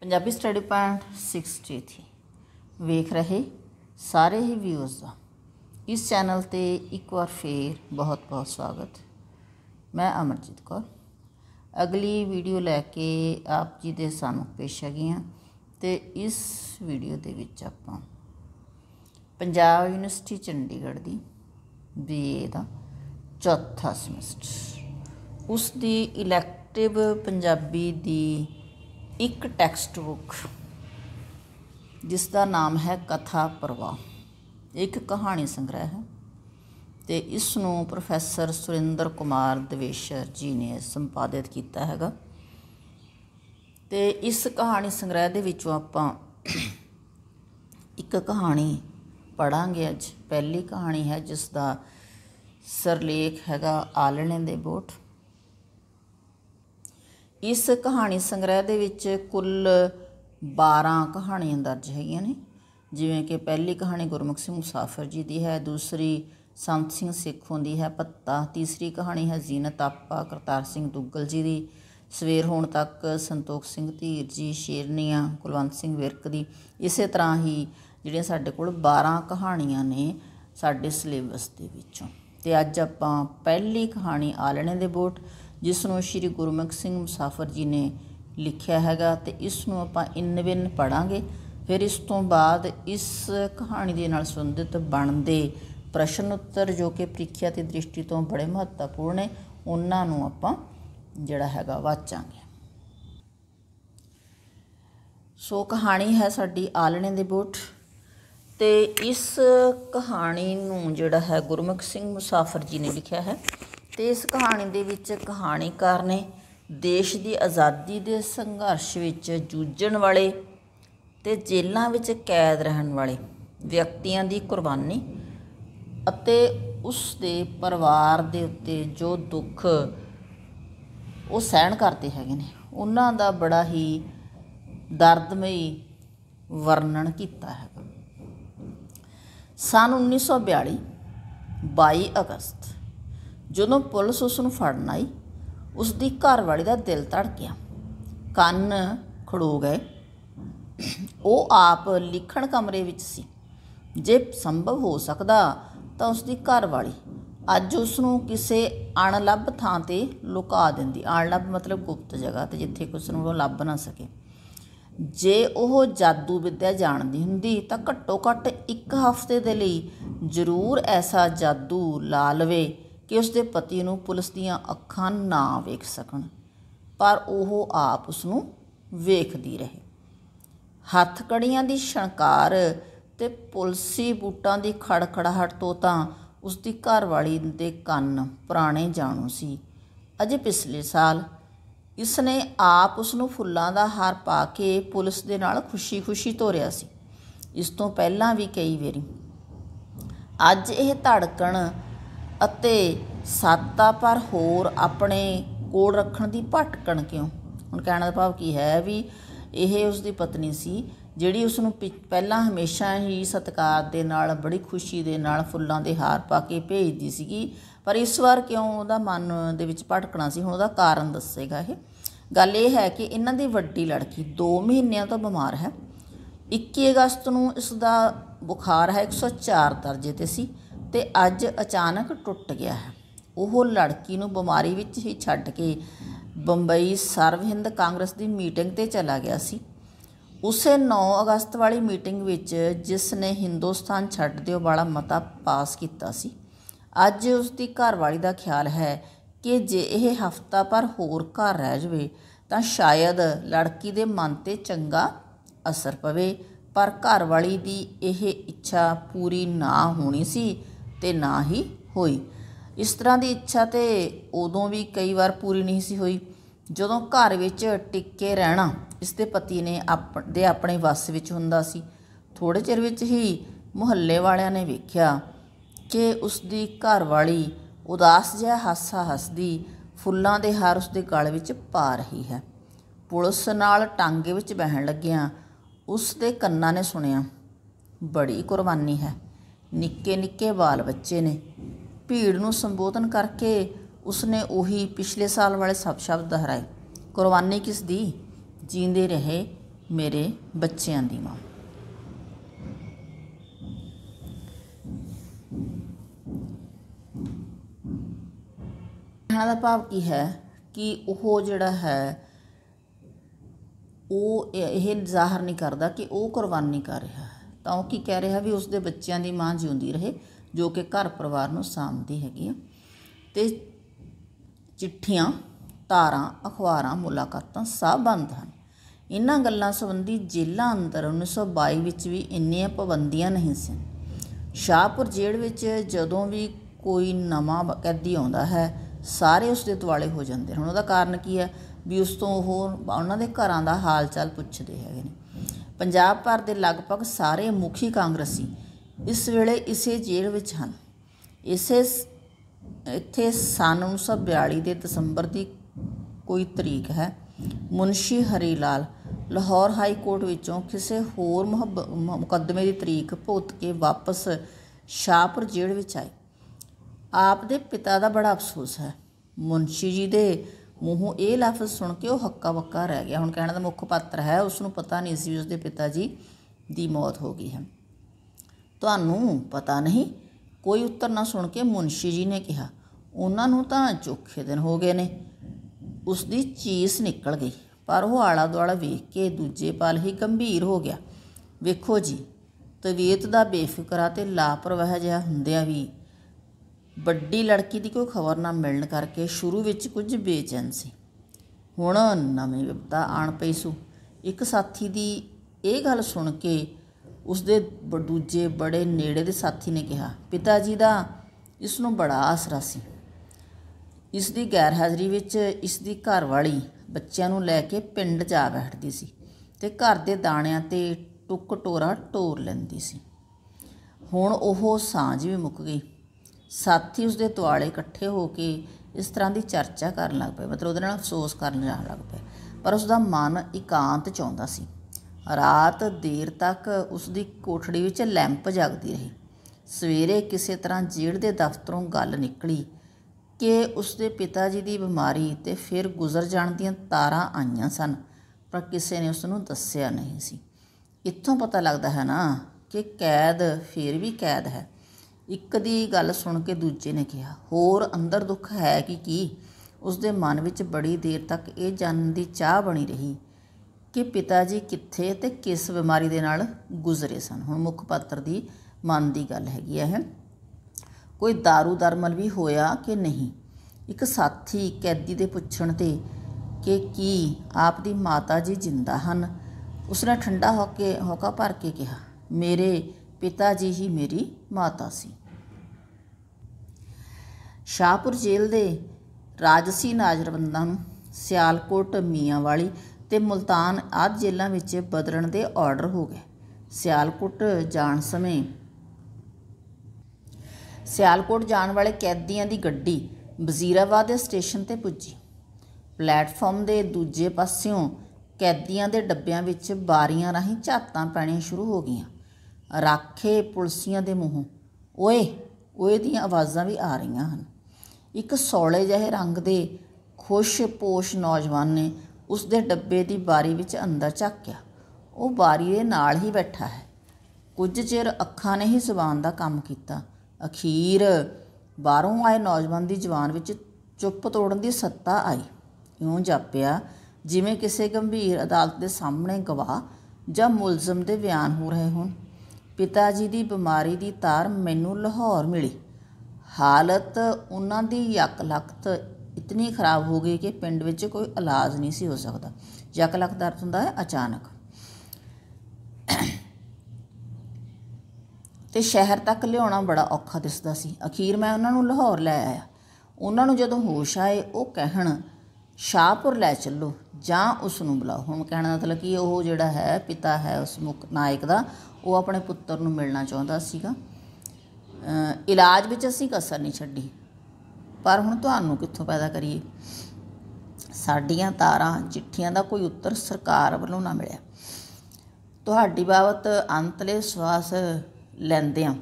Punjabi study point ਥੀ ਵੇਖ ਰਹੇ ਸਾਰੇ ਹੀ ਵਿਊਜ਼ ਦਾ ਇਸ ਚੈਨਲ ਤੇ ਇੱਕ ਵਾਰ ਫੇਰ ਬਹੁਤ-ਬਹੁਤ ਸਵਾਗਤ ਮੈਂ ਅਮਰਜੀਤ ਕੌਰ ਅਗਲੀ ਵੀਡੀਓ ਲੈ ਕੇ ਆਪ ਜੀ ਦੇ ਸਾਨੂੰ ਪੇਸ਼ ਹੈਗੀਆਂ ਤੇ ਇਸ ਵੀਡੀਓ ਦੇ ਵਿੱਚ ਆਪਾਂ ਪੰਜਾਬ ਯੂਨੀਵਰਸਿਟੀ ਚੰਡੀਗੜ੍ਹ ਦੀ ਬੀਏ ਦਾ ਚੌਥਾ ਸਮੈਸਟਰ ਉਸ ਦੀ ਇਲੈਕਟਿਵ ਪੰਜਾਬੀ ਦੀ ਇੱਕ ਟੈਕਸਟ ਬੁੱਕ ਜਿਸ ਦਾ ਨਾਮ ਹੈ ਕਥਾ ਪ੍ਰਵਾਹ ਇੱਕ ਕਹਾਣੀ ਸੰਗ੍ਰਹਿ ਹੈ ਤੇ ਇਸ ਨੂੰ ਪ੍ਰੋਫੈਸਰ ਸੁਰਿੰਦਰ ਕੁਮਾਰ ਦਵੇਸ਼ਰ ਜੀ ਨੇ ਸੰਪਾਦਿਤ ਕੀਤਾ ਹੈਗਾ ਤੇ ਇਸ ਕਹਾਣੀ ਸੰਗ੍ਰਹਿ ਦੇ ਵਿੱਚੋਂ ਆਪਾਂ ਇੱਕ ਕਹਾਣੀ ਪੜਾਂਗੇ ਅੱਜ ਪਹਿਲੀ ਕਹਾਣੀ ਹੈ ਜਿਸ ਦਾ ਸਰਲੇਖ ਹੈਗਾ ਆਲਣੇ ਦੇ ਬੋਠ ਇਸ ਕਹਾਣੀ ਸੰਗ੍ਰਹਿ ਦੇ ਵਿੱਚ ਕੁੱਲ 12 ਕਹਾਣੀਆਂ ਦਰਜ ਹੈਗੀਆਂ ਨੇ ਜਿਵੇਂ ਕਿ ਪਹਿਲੀ ਕਹਾਣੀ ਗੁਰਮੁਖ ਸਿੰਘ ਮੁਸਾਫਰ ਜੀ ਦੀ ਹੈ ਦੂਸਰੀ ਸੰਤ ਸਿੰਘ ਸਿੱਖ ਦੀ ਹੈ ਪੱਤਾ ਤੀਸਰੀ ਕਹਾਣੀ ਹੈ ਜ਼ੀਨਤ ਆਪਾ ਕਰਤਾਰ ਸਿੰਘ ਦੁੱਗਲ ਜੀ ਦੀ ਸਵੇਰ ਹੋਣ ਤੱਕ ਸੰਤੋਖ ਸਿੰਘ ਧੀਰ ਜੀ ਸ਼ੇਰਨੀਆਂ ਕੁਲਵੰਤ ਸਿੰਘ ਵਿਰਕ ਦੀ ਇਸੇ ਤਰ੍ਹਾਂ ਹੀ ਜਿਹੜੀਆਂ ਸਾਡੇ ਕੋਲ 12 ਕਹਾਣੀਆਂ ਨੇ ਸਾਡੇ ਸਿਲੇਬਸ ਦੇ ਵਿੱਚੋਂ ਤੇ ਅੱਜ ਆਪਾਂ ਪਹਿਲੀ ਕਹਾਣੀ ਆਲਣੇ ਦੇ ਬੋਟ ਜਿਸ ਨੂੰ ਸ੍ਰੀ ਗੁਰਮੁਖ ਸਿੰਘ ਮੁਸਾਫਰ ਜੀ ਨੇ ਲਿਖਿਆ ਹੈਗਾ ਤੇ ਇਸ ਨੂੰ ਆਪਾਂ ਇਨਵਿਨ ਪੜਾਂਗੇ ਫਿਰ ਇਸ ਤੋਂ ਬਾਅਦ ਇਸ ਕਹਾਣੀ ਦੇ ਨਾਲ ਸੰਬੰਧਿਤ ਬਣਦੇ ਪ੍ਰਸ਼ਨ ਉੱਤਰ ਜੋ ਕਿ ਪ੍ਰੀਖਿਆ ਤੇ ਦ੍ਰਿਸ਼ਟੀ ਤੋਂ ਬੜੇ ਮਹੱਤਵਪੂਰਨ ਨੇ ਉਹਨਾਂ ਨੂੰ ਆਪਾਂ ਜਿਹੜਾ ਹੈਗਾ ਵਾਚਾਂਗੇ ਸੋ ਕਹਾਣੀ ਹੈ ਸਾਡੀ ਆਲਣੇ ਦੇ ਬੋਟ ਤੇ ਇਸ ਕਹਾਣੀ ਨੂੰ ਜਿਹੜਾ ਹੈ ਗੁਰਮੁਖ ਸਿੰਘ ਮੁਸਾਫਰ ਜੀ ਨੇ ਲਿਖਿਆ ਹੈ ਤੇ ਇਸ ਕਹਾਣੀ ਦੇ ਵਿੱਚ ਕਹਾਣੀਕਾਰ ਨੇ ਦੇਸ਼ ਦੀ ਆਜ਼ਾਦੀ ਦੇ ਸੰਘਰਸ਼ ਵਿੱਚ ਜੂਝਣ ਵਾਲੇ ਤੇ ਜੇਲ੍ਹਾਂ ਵਿੱਚ ਕੈਦ ਰਹਿਣ ਵਾਲੇ ਵਿਅਕਤੀਆਂ ਦੀ ਕੁਰਬਾਨੀ ਅਤੇ ਉਸ ਦੇ ਪਰਿਵਾਰ ਦੇ ਉੱਤੇ ਜੋ ਦੁੱਖ ਉਹ ਸਹਿਣ ਕਰਦੇ ਹੈਗੇ ਨੇ ਉਹਨਾਂ ਦਾ ਬੜਾ ਹੀ ਦਰਦਮਈ ਵਰਣਨ ਕੀਤਾ ਹੈ ਸਨ 1942 22 ਅਗਸਤ ਜਦੋਂ ਪੁਲਿਸ ਉਸ ਨੂੰ ਫੜਨ ਆਈ ਉਸ ਦੀ ਘਰਵਾਲੀ ਦਾ ਦਿਲ ਧੜਕਿਆ ਕੰਨ ਖੜੋ ਗਏ ਉਹ ਆਪ ਲਿਖਣ ਕਮਰੇ ਵਿੱਚ ਸੀ ਜੇ ਸੰਭਵ ਹੋ ਸਕਦਾ ਤਾਂ ਉਸ ਦੀ ਘਰਵਾਲੀ ਅੱਜ ਉਸ ਨੂੰ ਕਿਸੇ ਅਣਲੱਭ ਥਾਂ ਤੇ ਲੁਕਾ ਦਿੰਦੀ ਅਣਲੱਭ ਮਤਲਬ ਗੁਪਤ ਜਗ੍ਹਾ ਤੇ ਜਿੱਥੇ ਕੋਈ ਉਸ ਨੂੰ ਲੱਭ ਨਾ ਸਕੇ ਜੇ ਉਹ ਜਾਦੂ ਵਿੱਦਿਆ ਜਾਣਦੀ ਹੁੰਦੀ ਤਾਂ ਘੱਟੋ ਘੱਟ ਇੱਕ ਹਫ਼ਤੇ ਦੇ ਲਈ ਜ਼ਰੂਰ ਐਸਾ ਜਾਦੂ ਲਾ ਲਵੇ ਕਿ ਉਸ ਦੇ ਪਤੀ ਨੂੰ ਪੁਲਿਸ ਦੀਆਂ ਅੱਖਾਂ ਨਾ ਵੇਖ ਸਕਣ ਪਰ ਉਹ ਆਪ ਉਸ ਨੂੰ ਵੇਖਦੀ ਰਹੇ ਹੱਥ ਕੜੀਆਂ ਦੀ ਸ਼ਣਕਾਰ ਤੇ ਪੁਲਸੀ ਬੂਟਾਂ ਦੀ ਖੜਖੜਾਹਟ ਤੋਂ ਤਾਂ ਉਸ ਦੀ ਘਰਵਾਲੀ ਦੇ ਕੰਨ ਪੁਰਾਣੇ ਜਾਣੂ ਸੀ ਅਜੇ ਪਿਛਲੇ ਸਾਲ ਇਸ ਨੇ ਆਪ ਉਸ ਨੂੰ ਫੁੱਲਾਂ ਦਾ ਹਾਰ ਪਾ ਕੇ ਪੁਲਿਸ ਦੇ ਨਾਲ ਖੁਸ਼ੀ-ਖੁਸ਼ੀ ਤੋਰਿਆ ਸੀ ਇਸ ਤੋਂ ਪਹਿਲਾਂ ਵੀ ਕਈ ਵਾਰੀ ਅੱਜ ਇਹ ਧੜਕਣ ਅਤੇ ਸਾਤਾ ਪਰ ਹੋਰ ਆਪਣੇ ਕੋਲ ਰੱਖਣ ਦੀ ਭਟਕਣ ਕਿਉਂ ਹੁਣ ਕਹਿਣ ਦਾ ਭਾਵ ਕੀ ਹੈ ਵੀ ਇਹ ਉਸ ਦੀ ਪਤਨੀ ਸੀ ਜਿਹੜੀ ਉਸ ਨੂੰ ਪਹਿਲਾਂ ਹਮੇਸ਼ਾ ਹੀ ਸਤਕਾਰ ਦੇ ਨਾਲ ਬੜੀ ਖੁਸ਼ੀ ਦੇ ਨਾਲ ਫੁੱਲਾਂ ਦੇ ਹਾਰ ਪਾ ਕੇ ਭੇਜਦੀ ਸੀਗੀ ਪਰ ਇਸ ਵਾਰ ਕਿਉਂ ਉਹਦਾ ਮਨ ਦੇ ਵਿੱਚ ਭਟਕਣਾ ਸੀ ਹੁਣ ਉਹਦਾ ਕਾਰਨ ਦੱਸੇਗਾ ਇਹ ਗੱਲ ਇਹ ਹੈ ਕਿ ਇਹਨਾਂ ਦੀ ਵੱਡੀ ਲੜਕੀ 2 ਮਹੀਨਿਆਂ ਤੋਂ ਬਿਮਾਰ ਹੈ 21 ਅਗਸਤ ਨੂੰ ਇਸ ਦਾ ਬੁਖਾਰ ਹੈ 104 ਦਰਜੇ ਤੇ ਸੀ ਤੇ ਅੱਜ ਅਚਾਨਕ ਟੁੱਟ ਗਿਆ ਹੈ ਉਹ ਲੜਕੀ ਨੂੰ ਬਿਮਾਰੀ ਵਿੱਚ ਹੀ ਛੱਡ ਕੇ ਬੰਬਈ ਸਰਵ ਹਿੰਦ ਕਾਂਗਰਸ ਦੀ ਮੀਟਿੰਗ ਤੇ ਚਲਾ ਗਿਆ ਸੀ ਉਸੇ 9 ਅਗਸਤ ਵਾਲੀ ਮੀਟਿੰਗ ਵਿੱਚ ਜਿਸ ਨੇ ਹਿੰਦੁਸਤਾਨ ਛੱਡ ਦਿਓ ਵਾਲਾ ਮਤਾ ਪਾਸ ਕੀਤਾ ਸੀ ਅੱਜ ਉਸ ਦੀ ਘਰਵਾਲੀ ਦਾ ਖਿਆਲ ਹੈ ਕਿ ਜੇ ਇਹ ਹਫਤਾ ਪਰ ਹੋਰ ਘਰ ਰਹਿ ਜਵੇ ਤਾਂ ਸ਼ਾਇਦ ਲੜਕੀ ਦੇ ਮਨ ਤੇ ਚੰਗਾ ਅਸਰ ਪਵੇ ਪਰ ਘਰਵਾਲੀ ਦੀ ਇਹ ਇੱਛਾ ਪੂਰੀ ਨਾ ਹੋਣੀ ਸੀ ਤੇ ਨਾ ਹੀ ਹੋਈ ਇਸ ਤਰ੍ਹਾਂ ਦੀ ਇੱਛਾ ਤੇ ਉਦੋਂ ਵੀ ਕਈ ਵਾਰ ਪੂਰੀ ਨਹੀਂ ਸੀ ਹੋਈ ਜਦੋਂ ਘਰ ਵਿੱਚ ਟਿੱਕੇ ਰਹਿਣਾ ਇਸ ਦੇ ਪਤੀ ਨੇ ਆਪਣੇ ਆਪਣੇ ਵਸ ਵਿੱਚ ਹੁੰਦਾ ਸੀ ਥੋੜੇ ਚਿਰ ਵਿੱਚ ਹੀ ਮੁਹੱਲੇ ਵਾਲਿਆਂ ਨੇ ਵੇਖਿਆ ਕਿ ਉਸ ਦੀ ਘਰ ਵਾਲੀ ਉਦਾਸ ਜਿਹਾ ਹਾਸਾ ਹੱਸਦੀ ਫੁੱਲਾਂ ਦੇ ਹਾਰ ਉਸ ਦੇ ਗਲ ਵਿੱਚ ਪਾ ਰਹੀ ਹੈ ਪੁਲਿਸ ਨਾਲ ਟਾਂਗੇ ਵਿੱਚ ਬਹਿਣ ਲੱਗਿਆਂ ਉਸ ਦੇ ਕੰਨਾਂ ਨੇ ਸੁਣਿਆ ਬੜੀ ਕੁਰਬਾਨੀ ਹੈ ਨਿੱਕੇ ਨਿੱਕੇ ਬਾਲ ਬੱਚੇ ਨੇ ਭੀੜ ਨੂੰ ਸੰਬੋਧਨ ਕਰਕੇ ਉਸਨੇ ਉਹੀ ਪਿਛਲੇ ਸਾਲ ਵਾਲੇ ਸਭ ਸ਼ਬਦ ਦੁਹਰਾਏ ਕੁਰਬਾਨੀ ਕਿਸ ਦੀ ਜੀਂਦੇ ਰਹੇ ਮੇਰੇ ਬੱਚਿਆਂ ਦੀ ਮਾਂ ਹਾਲਾ ਪਾਪ ਕੀ ਹੈ ਕਿ ਉਹ ਜਿਹੜਾ ਹੈ ਉਹ ਇਹ ਜ਼ਾਹਰ ਨਹੀਂ ਕਰਦਾ ਕਿ ਉਹ ਕੁਰਬਾਨੀ ਕਰ ਰਿਹਾ ਤਾਂ ਉਹ ਕੀ ਕਹਿ ਰਿਹਾ ਵੀ ਉਸ ਦੇ ਬੱਚਿਆਂ ਦੀ ਮਾਂ ਜਿਉਂਦੀ ਰਹੇ ਜੋ ਕਿ ਘਰ ਪਰਿਵਾਰ ਨੂੰ ਸਾਂਭਦੀ ਹੈਗੀ ਆ ਤੇ ਚਿੱਠੀਆਂ ਤਾਰਾਂ ਅਖਬਾਰਾਂ ਮੁਲਾਕਾਤਾਂ ਸਭ ਬੰਦ ਹਨ ਇਹਨਾਂ ਗੱਲਾਂ ਸੰਬੰਧੀ ਜ਼ਿਲ੍ਹਾ ਅੰਦਰ 1922 ਵਿੱਚ ਵੀ ਇੰਨੀਆਂ ਪਾਬੰਦੀਆਂ ਨਹੀਂ ਸਨ ਸ਼ਾਹਪੁਰ ਜੇਲ੍ਹ ਵਿੱਚ ਜਦੋਂ ਵੀ ਕੋਈ ਨਵਾਂ ਕੈਦੀ ਆਉਂਦਾ ਹੈ ਸਾਰੇ ਉਸ ਦੇ ਦੁਆਲੇ ਹੋ ਜਾਂਦੇ ਹਨ ਉਹਦਾ ਕਾਰਨ ਕੀ ਹੈ ਵੀ ਉਸ ਤੋਂ ਉਹ ਉਹਨਾਂ ਦੇ ਘਰਾਂ ਦਾ ਹਾਲ ਚਾਲ ਪੁੱਛਦੇ ਹੈਗੇ ਨੇ ਪੰਜਾਬ ਭਰ ਦੇ ਲਗਭਗ ਸਾਰੇ ਮੁਖੀ ਕਾਂਗਰਸੀ ਇਸ ਵੇਲੇ ਇਸੇ ਜੇਲ੍ਹ ਵਿੱਚ ਹਨ ਇਸੇ ਇੱਥੇ ਸਨ 1942 ਦੇ ਦਸੰਬਰ ਦੀ ਕੋਈ ਤਰੀਕ ਹੈ ਮੁਨਸ਼ੀ ਹਰੀ ਲਾਲ ਲਾਹੌਰ ਹਾਈ ਕੋਰਟ ਵਿੱਚੋਂ ਕਿਸੇ ਹੋਰ ਮੁਕੱਦਮੇ ਦੀ ਤਰੀਕ ਭੁੱਤ ਕੇ ਵਾਪਸ ਸ਼ਾਹਪੁਰ ਜੇਲ੍ਹ ਵਿੱਚ ਆਏ ਆਪ ਦੇ ਪਿਤਾ ਦਾ ਬੜਾ ਅਫਸੋਸ ਹੈ ਮੁਨਸ਼ੀ ਜੀ ਦੇ ਮੂੰਹੋਂ ਇਹ ਲਫ਼ਜ਼ ਸੁਣ ਕੇ ਉਹ ਹੱਕਾ ਬੱਕਾ ਰਹਿ ਗਿਆ ਹੁਣ ਕਹਿਣ ਦਾ ਮੁੱਖ ਪਾਤਰ ਹੈ ਉਸ ਨੂੰ ਪਤਾ ਨਹੀਂ ਸੀ ਉਸ ਦੇ ਪਿਤਾ ਜੀ ਦੀ ਮੌਤ ਹੋ ਗਈ ਹੈ ਤੁਹਾਨੂੰ ਪਤਾ ਨਹੀਂ ਕੋਈ ਉੱਤਰ ਨਾ ਸੁਣ ਕੇ ਮੁਨਸ਼ੀ ਜੀ ਨੇ ਕਿਹਾ ਉਹਨਾਂ ਨੂੰ ਤਾਂ ਚੋਖੇ ਦਿਨ ਹੋ ਗਏ ਨੇ ਉਸ ਦੀ ਚੀਸ ਨਿਕਲ ਗਈ ਪਰ ਉਹ ਆਲਾ ਦੁਆਲਾ ਵੇਖ ਕੇ ਦੂਜੇ ਪਲ ਹੀ ਗੰਭੀਰ ਹੋ ਗਿਆ ਵੇਖੋ ਜੀ ਤਵੀਅਤ ਦਾ ਬੇਫਿਕਰਾ ਤੇ ਲਾਪਰਵਾਹ ਜਿਹਾ ਹੁੰਦਿਆਂ ਵੀ ਵੱਡੀ ਲੜਕੀ ਦੀ ਕੋਈ ਖਬਰ ਨਾ ਮਿਲਣ ਕਰਕੇ ਸ਼ੁਰੂ ਵਿੱਚ ਕੁਝ ਬੇਚੈਨ ਸੀ ਹੁਣ ਨਵੇਂ ਵਿਪਤਾ ਆਣ ਪਈ ਸੂ ਇੱਕ ਸਾਥੀ ਦੀ ਇਹ ਗੱਲ ਸੁਣ ਕੇ ਉਸ ਦੇ ਦੂਜੇ ਬੜੇ ਨੇੜੇ ਦੇ ਸਾਥੀ ਨੇ ਕਿਹਾ ਪਿਤਾ ਜੀ ਦਾ ਇਸ ਨੂੰ ਬੜਾ ਆਸਰਾ ਸੀ ਇਸ ਦੀ ਗੈਰ ਹਾਜ਼ਰੀ ਵਿੱਚ ਇਸ ਦੀ ਘਰ ਵਾਲੀ ਬੱਚਿਆਂ ਨੂੰ ਲੈ ਕੇ ਪਿੰਡ ਜਾ ਬੈਠਦੀ ਸੀ ਤੇ ਘਰ ਦੇ ਦਾਣਿਆਂ ਤੇ ਟੁੱਕ ਟੋਰਾ ਟੋਰ ਲੈਂਦੀ ਸੀ ਹੁਣ ਉਹ ਸਾਂਝ ਵੀ ਮੁੱਕ ਗਈ ਸਾਥੀ ਉਸਦੇ ਤਵਾਲੇ ਇਕੱਠੇ ਹੋ ਕੇ ਇਸ ਤਰ੍ਹਾਂ ਦੀ ਚਰਚਾ ਕਰਨ ਲੱਗ ਪਏ ਮਤਲਬ ਉਹਦੇ ਨਾਲ ਅਫਸੋਸ ਕਰਨ ਲੱਗ ਪਏ ਪਰ ਉਸਦਾ ਮਨ ਇਕਾਂਤ ਚਾਹੁੰਦਾ ਸੀ ਰਾਤ ਦੇਰ ਤੱਕ ਉਸਦੀ ਕੋਠੜੀ ਵਿੱਚ ਲੈਂਪ ਜਗਦੀ ਰਹੀ ਸਵੇਰੇ ਕਿਸੇ ਤਰ੍ਹਾਂ ਜੇੜ ਦੇ ਦਫ਼ਤਰੋਂ ਗੱਲ ਨਿਕਲੀ ਕਿ ਉਸਦੇ ਪਿਤਾ ਜੀ ਦੀ ਬਿਮਾਰੀ ਤੇ ਫਿਰ ਗੁਜ਼ਰ ਜਾਣ ਦੀਆਂ ਤਾਰਾਂ ਆਈਆਂ ਸਨ ਪਰ ਕਿਸੇ ਨੇ ਉਸ ਨੂੰ ਦੱਸਿਆ ਨਹੀਂ ਸੀ ਇੱਥੋਂ ਪਤਾ ਲੱਗਦਾ ਹੈ ਨਾ ਕਿ ਕੈਦ ਫਿਰ ਵੀ ਕੈਦ ਹੈ ਇੱਕ ਦੀ ਗੱਲ ਸੁਣ ਕੇ ਦੂਜੇ ਨੇ ਕਿਹਾ ਹੋਰ ਅੰਦਰ ਦੁੱਖ ਹੈ ਕਿ ਕੀ ਉਸ ਦੇ ਮਨ ਵਿੱਚ ਬੜੀ ਦੇਰ ਤੱਕ ਇਹ ਜਾਣਨ ਦੀ ਚਾਹ ਬਣੀ ਰਹੀ ਕਿ ਪਿਤਾ ਜੀ ਕਿੱਥੇ ਤੇ ਕਿਸ ਬਿਮਾਰੀ ਦੇ ਨਾਲ ਗੁਜ਼ਰੇ ਸਨ ਹੁਣ ਮੁੱਖ ਪਾਤਰ ਦੀ ਮਨ ਦੀ ਗੱਲ ਹੈਗੀ ਹੈ ਕੋਈ दारू ਦਰਮਲ ਵੀ ਹੋਇਆ ਕਿ ਨਹੀਂ ਇੱਕ ਸਾਥੀ ਕੈਦੀ ਦੇ ਪੁੱਛਣ ਤੇ ਕਿ ਕੀ ਆਪ ਦੀ ਮਾਤਾ ਜੀ ਜਿੰਦਾ ਹਨ ਉਸਨੇ ਠੰਡਾ ਹੋ ਕੇ ਹੋਕਾ ਭਰ ਕੇ ਕਿਹਾ ਮੇਰੇ ਪਿਤਾ ਜੀ ਹੀ ਮੇਰੀ ਮਾਤਾ ਸੀ ਸ਼ਾਹਪੁਰ ਜੇਲ੍ਹ ਦੇ ਰਾਜਸੀ ਨਾਜ਼ਰਬੰਦਾਂ ਨੂੰ ਸਿਆਲਕੋਟ ਮੀਆਂਵਾਲੀ ਤੇ ਮੁਲਤਾਨ ਆਦ ਜੇਲ੍ਹਾਂ ਵਿੱਚ ਬਦਲਣ ਦੇ ਆਰਡਰ ਹੋ ਗਏ ਸਿਆਲਕੋਟ ਜਾਣ ਸਮੇਂ ਸਿਆਲਕੋਟ ਜਾਣ ਵਾਲੇ ਕੈਦੀਆਂ ਦੀ ਗੱਡੀ ਵਜ਼ੀਰਾਬਾਦ ਦੇ ਸਟੇਸ਼ਨ ਤੇ ਪੁੱਜੀ ਪਲੇਟਫਾਰਮ ਦੇ ਦੂਜੇ ਪਾਸਿਓਂ ਕੈਦੀਆਂ ਦੇ ਡੱਬਿਆਂ ਵਿੱਚ ਬਾਰੀਆਂ ਰਾਹੀਂ ਝਾਤਾਂ ਪੈਣੀਆਂ ਸ਼ੁਰੂ ਹੋ ਗਈਆਂ ਰਾਖੇ ਪੁਲਸੀਆਂ ਦੇ ਮੂੰਹੋਂ ਓਏ ਓਏ ਦੀਆਂ ਆਵਾਜ਼ਾਂ ਵੀ ਆ ਰਹੀਆਂ ਹਨ ਇੱਕ ਸੌਲੇ ਜਿਹੇ ਰੰਗ ਦੇ ਖੁਸ਼ਪੋਸ਼ ਨੌਜਵਾਨ ਨੇ ਉਸ ਦੇ ਡੱਬੇ ਦੀ ਬਾਰੀ ਵਿੱਚ ਅੰਦਰ ਝਾਕਿਆ ਉਹ ਬਾਰੀ ਦੇ ਨਾਲ ਹੀ ਬੈਠਾ ਹੈ ਕੁਝ ਚਿਰ ਅੱਖਾਂ ਨੇ ਹੀ ਜ਼ੁਬਾਨ ਦਾ ਕੰਮ ਕੀਤਾ ਅਖੀਰ ਬਾਹਰੋਂ ਆਏ ਨੌਜਵਾਨ ਦੀ ਜਵਾਨ ਵਿੱਚ ਚੁੱਪ ਤੋੜਨ ਦੀ ਸੱਤਾ ਆਈ ਇਉਂ ਜਾਪਿਆ ਜਿਵੇਂ ਕਿਸੇ ਗੰਭੀਰ ਅਦਾਲਤ ਦੇ ਸਾਹਮਣੇ ਗਵਾਹ ਜਾਂ ਮੁਲਜ਼ਮ ਦੇ ਬਿਆਨ ਹੋ ਰਹੇ ਹੋਣ ਪਿਤਾ ਜੀ ਦੀ ਬਿਮਾਰੀ ਦੀ ਤਾਰ ਮੈਨੂੰ ਲਾਹੌਰ ਮਿਲੀ ਹਾਲਤ ਉਹਨਾਂ ਦੀ ਯਕ ਲਖਤ ਇਤਨੀ ਖਰਾਬ ਹੋ ਗਈ ਕਿ ਪਿੰਡ ਵਿੱਚ ਕੋਈ ਇਲਾਜ ਨਹੀਂ ਸੀ ਹੋ ਸਕਦਾ ਯਕ ਲਖਤ ਦਾ ਅਰਥ ਹੁੰਦਾ ਹੈ ਅਚਾਨਕ ਤੇ ਸ਼ਹਿਰ ਤੱਕ ਲਿਆਉਣਾ ਬੜਾ ਔਖਾ ਦਿਸਦਾ ਸੀ ਅਖੀਰ ਮੈਂ ਉਹਨਾਂ ਨੂੰ ਲਾਹੌਰ ਲੈ ਆਇਆ ਉਹਨਾਂ ਨੂੰ ਜਦੋਂ ਹੋਸ਼ ਆਏ ਉਹ ਕਹਿਣ ਸ਼ਾਹਪੁਰ ਲੈ ਚੱਲੋ ਜਾਂ ਉਸ ਨੂੰ ਬੁਲਾਓ ਹੁਣ ਕਹਿਣਾ ਦਾ ਮਤਲਬ ਕੀ ਉਹ ਜਿਹੜਾ ਹੈ ਪਿਤਾ ਹੈ ਉਸ ਮੁਖ ਨਾਇਕ ਦਾ ਉਹ ਆਪਣੇ ਪੁੱਤਰ ਨੂੰ ਮਿਲਣਾ ਚਾਹੁੰਦਾ ਸੀਗਾ ਇਲਾਜ ਵਿੱਚ ਅਸੀਂ ਕਸਰ ਨਹੀਂ ਛੱਡੀ ਪਰ ਹੁਣ ਤੁਹਾਨੂੰ ਕਿੱਥੋਂ ਪੈਦਾ ਕਰੀਏ ਸਾਡੀਆਂ ਤਾਰਾਂ ਚਿੱਠੀਆਂ ਦਾ ਕੋਈ ਉੱਤਰ ਸਰਕਾਰ ਵੱਲੋਂ ਨਾ ਮਿਲਿਆ ਤੁਹਾਡੀ ਬਾਬਤ ਅੰਤਲੇ ਸਵਾਸ ਆ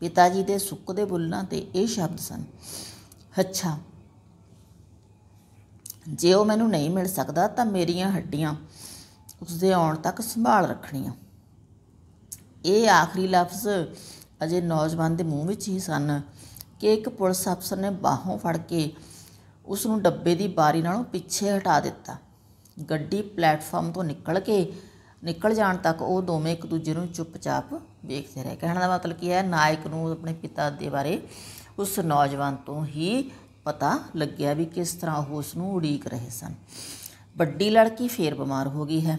ਪਿਤਾ ਜੀ ਦੇ ਸੁੱਕ ਦੇ ਬੁੱਲਾਂ ਤੇ ਇਹ ਸ਼ਬਦ ਸਨ ਅੱਛਾ ਜੇ ਉਹ ਮੈਨੂੰ ਨਹੀਂ ਮਿਲ ਸਕਦਾ ਤਾਂ ਮੇਰੀਆਂ ਹੱਡੀਆਂ ਉਸਦੇ ਆਉਣ ਤੱਕ ਸੰਭਾਲ ਰੱਖਣੀਆਂ ਇਹ ਆਖਰੀ ਲਫ਼ਜ਼ ਅਜੇ ਨੌਜਵਾਨ ਦੇ ਮੂੰਹ ਵਿੱਚ ਹੀ ਸਨ ਕਿ ਇੱਕ ਪੁਲਿਸ ਅਫਸਰ ਨੇ ਬਾਹੋਂ ਫੜ ਕੇ ਉਸ ਨੂੰ ਡੱਬੇ ਦੀ ਬਾਰੀ ਨਾਲੋਂ ਪਿੱਛੇ ਹਟਾ ਦਿੱਤਾ ਗੱਡੀ ਪਲੇਟਫਾਰਮ ਤੋਂ ਨਿਕਲ ਕੇ ਨਿਕਲ ਜਾਣ ਤੱਕ ਉਹ ਦੋਵੇਂ ਇੱਕ ਦੂਜੇ ਨੂੰ ਚੁੱਪਚਾਪ ਵੇਖਦੇ ਰਹੇ ਕਹਿਣ ਦਾ ਮਤਲਬ ਕੀ ਹੈ ਨਾਇਕ ਨੂੰ ਆਪਣੇ ਪਿਤਾ ਦੇ ਬਾਰੇ ਉਸ ਨੌਜਵਾਨ ਤੋਂ ਹੀ ਪਤਾ ਲੱਗਿਆ ਵੀ ਕਿਸ ਤਰ੍ਹਾਂ ਉਹ ਉਸ ਨੂੰ ਉਡੀਕ ਰਹੇ ਸਨ ਵੱਡੀ ਲੜਕੀ ਫੇਰ ਬਿਮਾਰ ਹੋ ਗਈ ਹੈ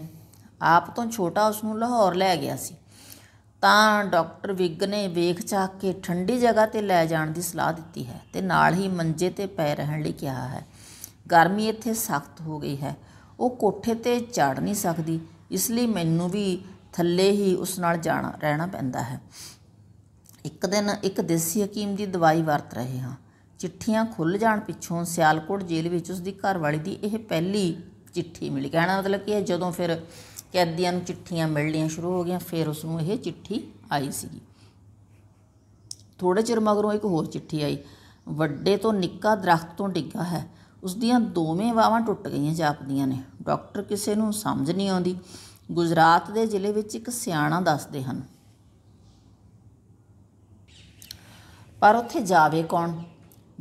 ਆਪ ਤੋਂ ਛੋਟਾ ਉਸ ਨੂੰ ਲਾਹੌਰ ਲੈ ਗਿਆ ਸੀ ਤਾਂ ਡਾਕਟਰ ਵਿਗ ਨੇ ਵੇਖ ਚਾਹ ਕੇ ਠੰਡੀ ਜਗ੍ਹਾ ਤੇ ਲੈ ਜਾਣ ਦੀ ਸਲਾਹ ਦਿੱਤੀ ਹੈ ਤੇ ਨਾਲ ਹੀ ਮੰਜੇ ਤੇ ਪੈ ਰਹਿਣ ਲਈ ਕਿਹਾ ਹੈ ਗਰਮੀ ਇੱਥੇ ਸਖਤ ਹੋ ਗਈ ਹੈ ਉਹ ਕੋਠੇ ਤੇ ਚੜ ਨਹੀਂ ਸਕਦੀ ਇਸ ਲਈ ਮੈਨੂੰ ਵੀ ਥੱਲੇ ਹੀ ਉਸ ਨਾਲ ਜਾਣਾ ਰਹਿਣਾ ਪੈਂਦਾ ਹੈ ਇੱਕ ਦਿਨ ਇੱਕ ਦੇਸੀ ਹਕੀਮ ਦੀ ਦਵਾਈ ਵਰਤ ਰਹੇ ਹਾਂ ਚਿੱਠੀਆਂ ਖੁੱਲ ਜਾਣ ਪਿੱਛੋਂ ਸਿਆਲਕੋਟ ਜੇਲ੍ਹ ਵਿੱਚ ਉਸ ਦੀ ਘਰਵਾਲੀ ਦੀ ਇਹ ਪਹਿਲੀ ਚਿੱਠੀ ਮਿਲੀ ਕਹਿਣਾ ਮਤਲਬ ਕਿ ਜਦੋਂ ਫਿਰ ਕੈਦੀਆਂ ਨੂੰ ਚਿੱਠੀਆਂ ਮਿਲਣੀਆਂ ਸ਼ੁਰੂ ਹੋ ਗਈਆਂ ਫਿਰ ਉਸ ਨੂੰ ਇਹ ਚਿੱਠੀ ਆਈ ਸੀ ਥੋੜੇ ਚਿਰ ਮਗਰੋਂ ਇੱਕ ਹੋਰ ਚਿੱਠੀ ਆਈ ਵੱਡੇ ਤੋਂ ਨਿੱਕਾ ਦਰਖਤ ਤੋਂ ਡਿੱਗਾ ਹੈ ਉਸ ਦੀਆਂ ਦੋਵੇਂ ਬਾਹਾਂ ਟੁੱਟ ਗਈਆਂ ਜਾਪਦੀਆਂ ਨੇ ਡਾਕਟਰ ਕਿਸੇ ਨੂੰ ਸਮਝ ਨਹੀਂ ਆਉਂਦੀ ਗੁਜਰਾਤ ਦੇ ਜ਼ਿਲ੍ਹੇ ਵਿੱਚ ਇੱਕ ਸਿਆਣਾ ਦੱਸਦੇ ਹਨ ਪਰ ਉੱਥੇ ਜਾਵੇ ਕੌਣ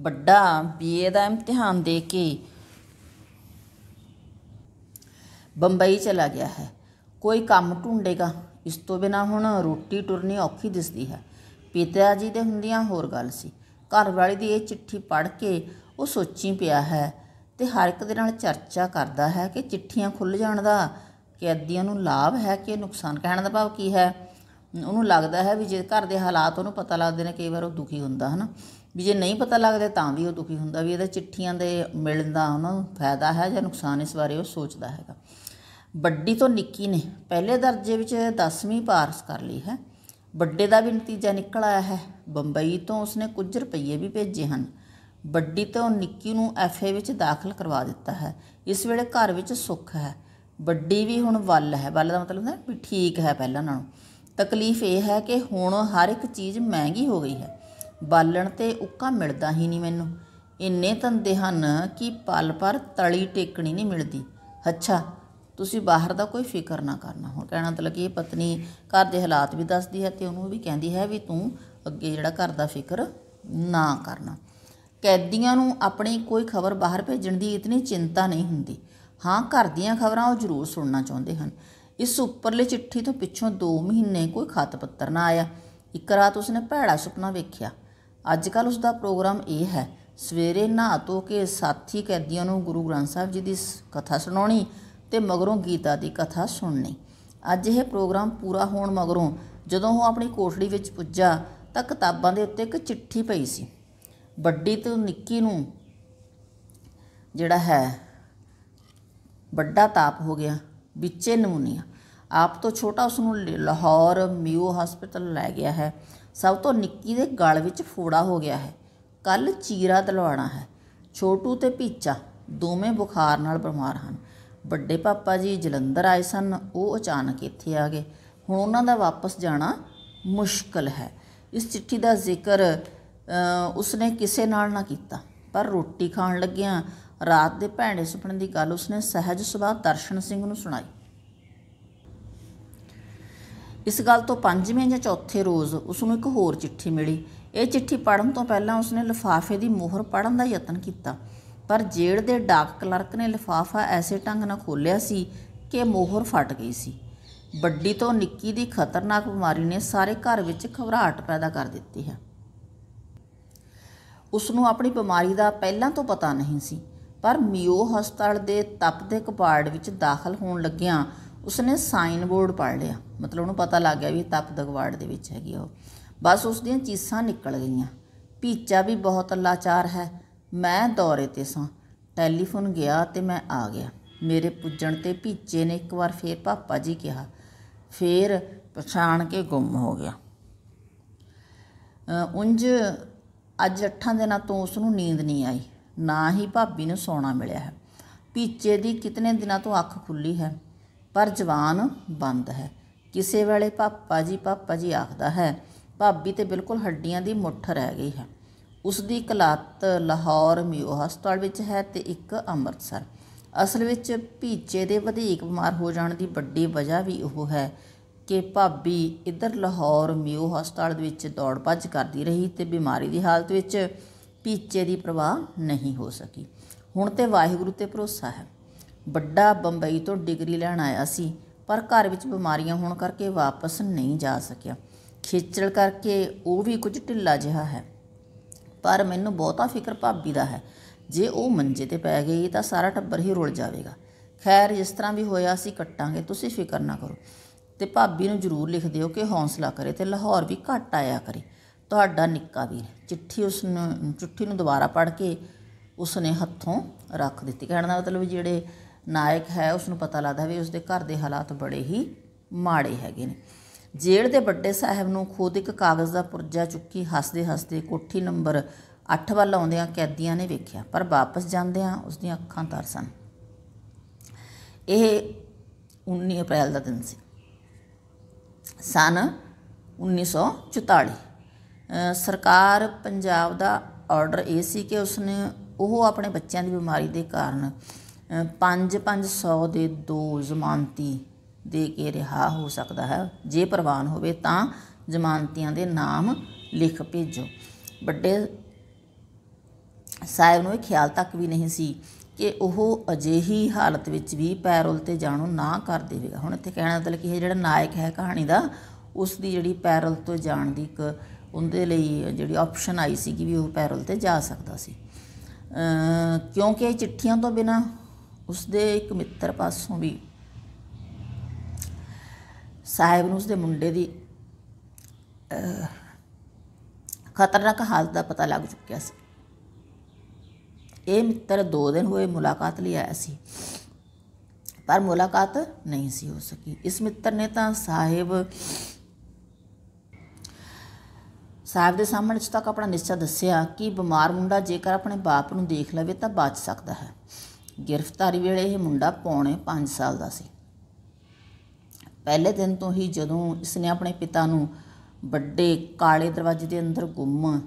ਵੱਡਾ ਬੀਏ ਦਾ ਇਮਤਿਹਾਨ ਦੇ ਕੇ ਬੰਬਈ ਚਲਾ ਗਿਆ ਹੈ ਕੋਈ ਕੰਮ ਢੂੰਡੇਗਾ ਇਸ ਤੋਂ ਬਿਨਾ ਹੁਣ ਰੋਟੀ ਟੁਰਨੀ ਔਖੀ ਦਿਸਦੀ ਹੈ ਪਿਤਾ ਜੀ ਦੇ ਹੁੰਦੀਆਂ ਹੋਰ ਗੱਲ ਸੀ ਘਰ ਵਾਲੀ ਦੀ ਇਹ ਚਿੱਠੀ ਪੜ੍ਹ ਕੇ ਉਹ ਸੋਚੀ ਪਿਆ ਹੈ ਤੇ ਹਰ ਇੱਕ ਦੇ ਨਾਲ ਚਰਚਾ ਕਰਦਾ ਹੈ ਕਿ ਚਿੱਠੀਆਂ ਖੁੱਲ ਜਾਣ ਦਾ ਕੈਦੀਆਂ ਨੂੰ ਲਾਭ ਹੈ ਕਿ ਨੁਕਸਾਨ ਕਹਿਣ ਦਾ ਭਾਵ ਕੀ ਹੈ ਉਹਨੂੰ ਲੱਗਦਾ ਹੈ ਵੀ ਜੇ ਘਰ ਦੇ ਹਾਲਾਤ ਉਹਨੂੰ ਪਤਾ ਲੱਗਦੇ ਨੇ ਕਈ ਵਾਰ ਉਹ ਦੁਖੀ ਹੁੰਦਾ ਹਨ ਵੀ ਜੇ ਨਹੀਂ ਪਤਾ ਲੱਗਦੇ ਤਾਂ ਵੀ ਉਹ ਦੁਖੀ ਹੁੰਦਾ ਵੀ ਇਹਦਾ ਚਿੱਠੀਆਂ ਦੇ ਮਿਲਣ ਦਾ ਉਹਨੂੰ ਫਾਇਦਾ ਹੈ ਜਾਂ ਨੁਕਸਾਨ ਇਸ ਬਾਰੇ ਉਹ ਸੋਚਦਾ ਹੈਗਾ ਵੱਡੀ ਤੋਂ ਨਿੱਕੀ ਨੇ ਪਹਿਲੇ ਦਰਜੇ ਵਿੱਚ 10ਵੀਂ ਪਾਸ ਕਰ ਲਈ ਹੈ ਵੱਡੇ ਦਾ ਵੀ ਨਤੀਜਾ ਨਿਕਲ ਆਇਆ ਹੈ ਬੰਬਈ ਤੋਂ ਉਸਨੇ ਕੁਝ ਰੁਪਏ ਵੀ ਭੇਜੇ ਹਨ ਵੱਡੀ ਤੋਂ ਨਿੱਕੀ ਨੂੰ ਐਫਏ ਵਿੱਚ ਦਾਖਲ ਕਰਵਾ ਦਿੱਤਾ ਹੈ ਇਸ ਵੇਲੇ ਘਰ ਵਿੱਚ ਸੁੱਖ ਹੈ ਵੱਡੀ ਵੀ ਹੁਣ ਵੱਲ ਹੈ ਵੱਲ ਦਾ ਮਤਲਬ ਹੈ ਵੀ ਠੀਕ ਹੈ ਪਹਿਲਾਂ ਨਾਲੋਂ ਤਕਲੀਫ ਇਹ ਹੈ ਕਿ ਹੁਣ ਹਰ ਇੱਕ ਚੀਜ਼ ਮਹਿੰਗੀ ਹੋ ਗਈ ਹੈ ਬਾਲਣ ਤੇ ਉੱਕਾ ਮਿਲਦਾ ਹੀ ਨਹੀਂ ਮੈਨੂੰ ਇੰਨੇ ਤੰਦੇ ਹਨ ਕਿ ਪਲ ਪਰ ਤਲੀ ਟੇਕਣੀ ਨਹੀਂ ਮਿਲਦੀ ਅੱਛਾ ਤੁਸੀਂ ਬਾਹਰ ਦਾ ਕੋਈ ਫਿਕਰ ਨਾ ਕਰਨਾ ਹੁਣ ਕਹਿਣਾ ਤਾਂ ਲੱਗੀ ਪਤਨੀ ਘਰ ਦੇ ਹਾਲਾਤ ਵੀ ਦੱਸਦੀ ਹੈ ਤੇ ਉਹਨੂੰ ਵੀ ਕਹਿੰਦੀ ਹੈ ਵੀ ਤੂੰ ਅੱਗੇ ਜਿਹੜਾ ਘਰ ਦਾ ਫਿਕਰ ਨਾ ਕਰਨਾ ਕੈਦੀਆਂ ਨੂੰ ਆਪਣੀ ਕੋਈ ਖਬਰ ਬਾਹਰ ਭੇਜਣ ਦੀ ਇਤਨੀ ਚਿੰਤਾ ਨਹੀਂ ਹੁੰਦੀ ਹਾਂ ਘਰ ਦੀਆਂ ਖਬਰਾਂ ਉਹ ਜ਼ਰੂਰ ਸੁਣਨਾ ਚਾਹੁੰਦੇ ਹਨ ਇਸ ਉੱਪਰਲੇ ਚਿੱਠੀ ਤੋਂ ਪਿੱਛੋਂ 2 ਮਹੀਨੇ ਕੋਈ ਖਤ ਪੱਤਰ ਨਾ ਆਇਆ ਇੱਕ ਰਾਤ ਉਸਨੇ ਭੈੜਾ ਸੁਪਨਾ ਵੇਖਿਆ ਅੱਜ ਕੱਲ ਉਸ ਦਾ ਪ੍ਰੋਗਰਾਮ ਇਹ ਹੈ ਸਵੇਰੇ ਨਹਾ ਧੋ ਕੇ ਸਾਥੀ ਕੈਦੀਆਂ ਨੂੰ ਗੁਰੂ ਗ੍ਰੰਥ ਸਾਹਿਬ ਜੀ ਦੀ ਕਥਾ ਸੁਣਾਉਣੀ ਤੇ ਮਗਰੋਂ ਗੀਤਾ ਦੀ ਕਥਾ ਸੁਣਨੀ ਅੱਜ ਇਹ ਪ੍ਰੋਗਰਾਮ ਪੂਰਾ ਹੋਣ ਮਗਰੋਂ ਜਦੋਂ ਉਹ ਆਪਣੀ ਕੋਠੜੀ ਵਿੱਚ ਪੁੱਜਾ ਤਾਂ ਕਿਤਾਬਾਂ ਦੇ ਉੱਤੇ ਇੱਕ ਚਿੱਠੀ ਪਈ ਸੀ ਵੱਡੀ ਤੋਂ ਨਿੱਕੀ ਨੂੰ ਜਿਹੜਾ ਹੈ ਵੱਡਾ ਤਾਪ ਹੋ ਗਿਆ ਵਿੱਚੇ ਨਮੂਨੀਆ ਆਪ ਤੋਂ ਛੋਟਾ ਉਸ ਨੂੰ ਲਾਹੌਰ ਮਿਊ ਹਸਪੀਟਲ ਲੈ ਗਿਆ ਹੈ ਸਭ ਤੋਂ ਨਿੱਕੀ ਦੇ ਗਲ ਵਿੱਚ ਫੋੜਾ ਹੋ ਗਿਆ ਹੈ ਕੱਲ ਚੀਰਾ ਦਲਵਾਣਾ ਹੈ ਛੋਟੂ ਤੇ ਪੀਚਾ ਦੋਵੇਂ ਬੁਖਾਰ ਨਾਲ ਬਿਮਾਰ ਹਨ ਵੱਡੇ ਪਾਪਾ ਜੀ ਜਲੰਧਰ ਆਏ ਸਨ ਉਹ ਅਚਾਨਕ ਇੱਥੇ ਆ ਗਏ ਹੁਣ ਉਹਨਾਂ ਦਾ ਵਾਪਸ ਜਾਣਾ ਮੁਸ਼ਕਲ ਹੈ ਇਸ ਚਿੱਠੀ ਦਾ ਜ਼ਿਕਰ ਉਸਨੇ ਕਿਸੇ ਨਾਲ ਨਾ ਕੀਤਾ ਪਰ ਰੋਟੀ ਖਾਣ ਲੱਗਿਆਂ ਰਾਤ ਦੇ ਭੈਣੇ ਸੁਪਨੇ ਦੀ ਗੱਲ ਉਸਨੇ ਸਹਿਜ ਸੁਭਾਅ ਦਰਸ਼ਨ ਸਿੰਘ ਨੂੰ ਸੁਣਾਈ ਇਸ ਗੱਲ ਤੋਂ ਪੰਜਵੇਂ ਜਾਂ ਚੌਥੇ ਰੋਜ਼ ਉਸ ਨੂੰ ਇੱਕ ਹੋਰ ਚਿੱਠੀ ਮਿਲੀ ਇਹ ਚਿੱਠੀ ਪੜ੍ਹਨ ਤੋਂ ਪਹਿਲਾਂ ਉਸਨੇ ਲਿਫਾਫੇ ਦੀ ਮੋਹਰ ਪੜ੍ਹਨ ਦਾ ਯਤਨ ਕੀਤਾ ਪਰ ਜੇੜ ਦੇ ਡਾਕ ਕਲਰਕ ਨੇ ਲਿਫਾਫਾ ਐਸੇ ਢੰਗ ਨਾਲ ਖੋਲਿਆ ਸੀ ਕਿ ਮੋਹਰ ਫਟ ਗਈ ਸੀ ਵੱਡੀ ਤੋਂ ਨਿੱਕੀ ਦੀ ਖਤਰਨਾਕ ਬਿਮਾਰੀ ਨੇ ਸਾਰੇ ਘਰ ਵਿੱਚ ਖਵਰਾਟ ਪੈਦਾ ਕਰ ਦਿੱਤੀ ਹੈ ਉਸ ਨੂੰ ਆਪਣੀ ਬਿਮਾਰੀ ਦਾ ਪਹਿਲਾਂ ਤੋਂ ਪਤਾ ਨਹੀਂ ਸੀ ਪਰ ਮਿਓ ਹਸਪਤਾਲ ਦੇ ਤਪਦੇ ਕਬਾੜ ਵਿੱਚ ਦਾਖਲ ਹੋਣ ਲੱਗਿਆਂ ਉਸਨੇ ਸਾਈਨ ਬੋਰਡ ਪੜ ਲਿਆ ਮਤਲਬ ਉਹਨੂੰ ਪਤਾ ਲੱਗ ਗਿਆ ਵੀ ਤਪ ਦਗਵਾੜ ਦੇ ਵਿੱਚ ਹੈਗੀ ਉਹ ਬਸ ਉਸ ਦੀਆਂ ਚੀਸਾਂ ਨਿਕਲ ਗਈਆਂ ਪੀਚਾ ਵੀ ਬਹੁਤ ਲਾਚਾਰ ਹੈ ਮੈਂ ਦੌਰੇ ਤੇ ਸਾਂ ਟੈਲੀਫੋਨ ਗਿਆ ਤੇ ਮੈਂ ਆ ਗਿਆ ਮੇਰੇ ਪੁੱਜਣ ਤੇ ਭੀਚੇ ਨੇ ਇੱਕ ਵਾਰ ਫੇਰ ਪਾਪਾ ਜੀ ਕਿਹਾ ਫੇਰ ਪਛਾਣ ਕੇ ਗੁੰਮ ਹੋ ਗਿਆ ਉੰਜ ਅੱਜ 8 ਦਿਨਾਂ ਤੋਂ ਉਸ ਨੂੰ ਨੀਂਦ ਨਹੀਂ ਆਈ ਨਾ ਹੀ ਭਾਬੀ ਨੂੰ ਸੌਣਾ ਮਿਲਿਆ ਹੈ ਭੀਚੇ ਦੀ ਕਿਤਨੇ ਦਿਨਾਂ ਤੋਂ ਅੱਖ ਖੁੱਲੀ ਹੈ ਪਰ ਜਵਾਨ ਬੰਦ ਹੈ ਕਿਸੇ ਵੇਲੇ ਪਾਪਾ ਜੀ ਪਾਪਾ ਜੀ ਆਖਦਾ ਹੈ ਭਾਬੀ ਤੇ ਬਿਲਕੁਲ ਹੱਡੀਆਂ ਦੀ ਮੁੱਠ ਰਹਿ ਗਈ ਹੈ ਉਸ ਦੀ ਕਲਾਤ ਲਾਹੌਰ ਮਿਓ ਹਸਪਤਾਲ ਵਿੱਚ ਹੈ ਤੇ ਇੱਕ ਅੰਮ੍ਰਿਤਸਰ ਅਸਲ ਵਿੱਚ ਭੀਚੇ ਦੇ ਵਧੇਕ ਬਿਮਾਰ ਹੋ ਜਾਣ ਦੀ ਵੱਡੀ ਵਜ੍ਹਾ ਵੀ ਉਹ ਹੈ ਕਿ ਭਾਬੀ ਇੱਧਰ ਲਾਹੌਰ ਮਿਓ ਹਸਪਤਾਲ ਦੇ ਵਿੱਚ ਦੌੜ ਭੱਜ ਕਰਦੀ ਰਹੀ ਤੇ ਬਿਮਾਰੀ ਦੀ ਹਾਲਤ ਵਿੱਚ ਭੀਚੇ ਦੀ ਪ੍ਰਵਾਹ ਨਹੀਂ ਹੋ ਸਕੀ ਹੁਣ ਤੇ ਵਾਹਿਗੁਰੂ ਤੇ ਭਰੋਸਾ ਹੈ ਵੱਡਾ ਬੰਬਈ ਤੋਂ ਡਿਗਰੀ ਲੈਣ ਆਇਆ ਸੀ ਪਰ ਘਰ ਵਿੱਚ ਬਿਮਾਰੀਆਂ ਹੋਣ ਕਰਕੇ ਵਾਪਸ ਨਹੀਂ ਜਾ ਸਕਿਆ ਖੇਚਲ ਕਰਕੇ ਉਹ ਵੀ ਕੁਝ ਢਿੱਲਾ ਜਿਹਾ ਹੈ ਪਰ ਮੈਨੂੰ ਬਹੁਤਾ ਫਿਕਰ ਭਾਬੀ ਦਾ ਹੈ ਜੇ ਉਹ ਮੰਜੇ ਤੇ ਪੈ ਗਈ ਤਾਂ ਸਾਰਾ ਟੱਬਰ ਹੀ ਰੁਲ ਜਾਵੇਗਾ ਖੈਰ ਜਿਸ ਤਰ੍ਹਾਂ ਵੀ ਹੋਇਆ ਸੀ ਕੱਟਾਂਗੇ ਤੁਸੀਂ ਫਿਕਰ ਨਾ ਕਰੋ ਤੇ ਭਾਬੀ ਨੂੰ ਜ਼ਰੂਰ ਲਿਖ ਦਿਓ ਕਿ ਹੌਸਲਾ ਕਰੇ ਤੇ ਲਾਹੌਰ ਵੀ ਘਟ ਆਇਆ ਕਰੇ ਤੁਹਾਡਾ ਨਿੱਕਾ ਵੀਰ ਚਿੱਠੀ ਉਸ ਨੂੰ ਚਿੱਠੀ ਨੂੰ ਦੁਬਾਰਾ ਪੜ੍ਹ ਕੇ ਉਸ ਨੇ ਹੱਥੋਂ ਰੱਖ ਦਿੱਤੀ ਕਹਿਣ ਦਾ ਮਤਲਬ ਜਿਹੜੇ ਨਾਇਕ ਹੈ ਉਸ ਨੂੰ ਪਤਾ ਲੱਗਦਾ ਵੀ ਉਸ ਦੇ ਘਰ ਦੇ ਹਾਲਾਤ ਬੜੇ ਹੀ ਮਾੜੇ ਹੈਗੇ ਨੇ ਜੇਲ੍ਹ ਦੇ ਵੱਡੇ ਸਾਹਿਬ ਨੂੰ ਖੁਦ ਇੱਕ ਕਾਗਜ਼ ਦਾ ਪੁਰਜਾ ਚੁੱਕੀ ਹੱਸਦੇ ਹੱਸਦੇ ਕੋਠੀ ਨੰਬਰ 8 ਵੱਲ ਆਉਂਦਿਆਂ ਕੈਦੀਆਂ ਨੇ ਵੇਖਿਆ ਪਰ ਵਾਪਸ ਜਾਂਦਿਆਂ ਉਸ ਦੀਆਂ ਅੱਖਾਂ ਤਰ ਸਨ ਇਹ 19 ਅਪ੍ਰੈਲ ਦਾ ਦਿਨ ਸੀ ਸਨ 1944 ਸਰਕਾਰ ਪੰਜਾਬ ਦਾ ਆਰਡਰ ਇਹ ਸੀ ਕਿ ਉਸਨੇ ਉਹ ਆਪਣੇ ਬੱਚਿਆਂ ਦੀ ਬਿਮਾਰੀ ਦੇ ਕਾਰਨ 5 500 ਦੇ ਦੋ ਜ਼ਮਾਨਤੀ ਦੇ ਕੇ ਰਿਹਾ ਹੋ ਸਕਦਾ ਹੈ ਜੇ ਪ੍ਰਵਾਨ ਹੋਵੇ ਤਾਂ ਜ਼ਮਾਨਤੀਆਂ ਦੇ ਨਾਮ ਲਿਖ ਭੇਜੋ ਵੱਡੇ ਸਾਹਿਬ ਨੂੰ ਇਹ ਖਿਆਲ ਤੱਕ ਵੀ ਨਹੀਂ ਸੀ ਕਿ ਉਹ ਹੀ ਹਾਲਤ ਵਿੱਚ ਵੀ ਪੈਰੋਲ ਤੇ ਜਾਣੋਂ ਨਾ ਕਰ ਦੇਵੇਗਾ ਹੁਣ ਇੱਥੇ ਕਹਿਣਾ ਮਤਲਬ ਕਿ ਇਹ ਜਿਹੜਾ ਨਾਇਕ ਹੈ ਕਹਾਣੀ ਦਾ ਉਸ ਦੀ ਜਿਹੜੀ ਪੈਰੋਲ ਤੋਂ ਜਾਣ ਦੀ ਇੱਕ ਉਹਦੇ ਲਈ ਜਿਹੜੀ ਆਪਸ਼ਨ ਆਈ ਸੀ ਕਿ ਵੀ ਉਹ ਪੈਰੋਲ ਤੇ ਜਾ ਸਕਦਾ ਸੀ ਕਿਉਂਕਿ ਚਿੱਠੀਆਂ ਤੋਂ ਬਿਨਾ ਉਸਦੇ ਇੱਕ ਮਿੱਤਰ ਪਾਸੋਂ ਵੀ ਸਾਹਿਬ ਨੂੰ ਉਸਦੇ ਮੁੰਡੇ ਦੀ ਖਤਰਨਾਕ ਹਾਲਤ ਦਾ ਪਤਾ ਲੱਗ ਚੁੱਕਿਆ ਸੀ ਇਹ ਮਿੱਤਰ 2 ਦਿਨ ਹੋਏ ਮੁਲਾਕਾਤ ਲਈ ਆਇਆ ਸੀ ਪਰ ਮੁਲਾਕਾਤ ਨਹੀਂ ਸੀ ਹੋ ਸਕੀ ਇਸ ਮਿੱਤਰ ਨੇ ਤਾਂ ਸਾਹਿਬ ਸਾਹਿਬ ਦੇ ਸਾਹਮਣੇ ਚ ਤੱਕ ਆਪਣਾ ਨਿਸ਼ਚਾ ਦੱਸਿਆ ਕਿ ਬਿਮਾਰ ਮੁੰਡਾ ਜੇਕਰ ਆਪਣੇ ਬਾਪ ਨੂੰ ਦੇਖ ਲਵੇ ਤਾਂ ਬਚ ਸਕਦਾ ਹੈ ਗ੍ਰਿਫਤਾਰੀ ਵੇਲੇ ਇਹ ਮੁੰਡਾ ਪੌਣੇ 5 ਸਾਲ ਦਾ ਸੀ ਪਹਿਲੇ ਦਿਨ ਤੋਂ ਹੀ ਜਦੋਂ ਇਸ ਨੇ ਆਪਣੇ ਪਿਤਾ ਨੂੰ ਵੱਡੇ ਕਾਲੇ ਦਰਵਾਜ਼ੇ ਦੇ ਅੰਦਰ ਗੁੰਮ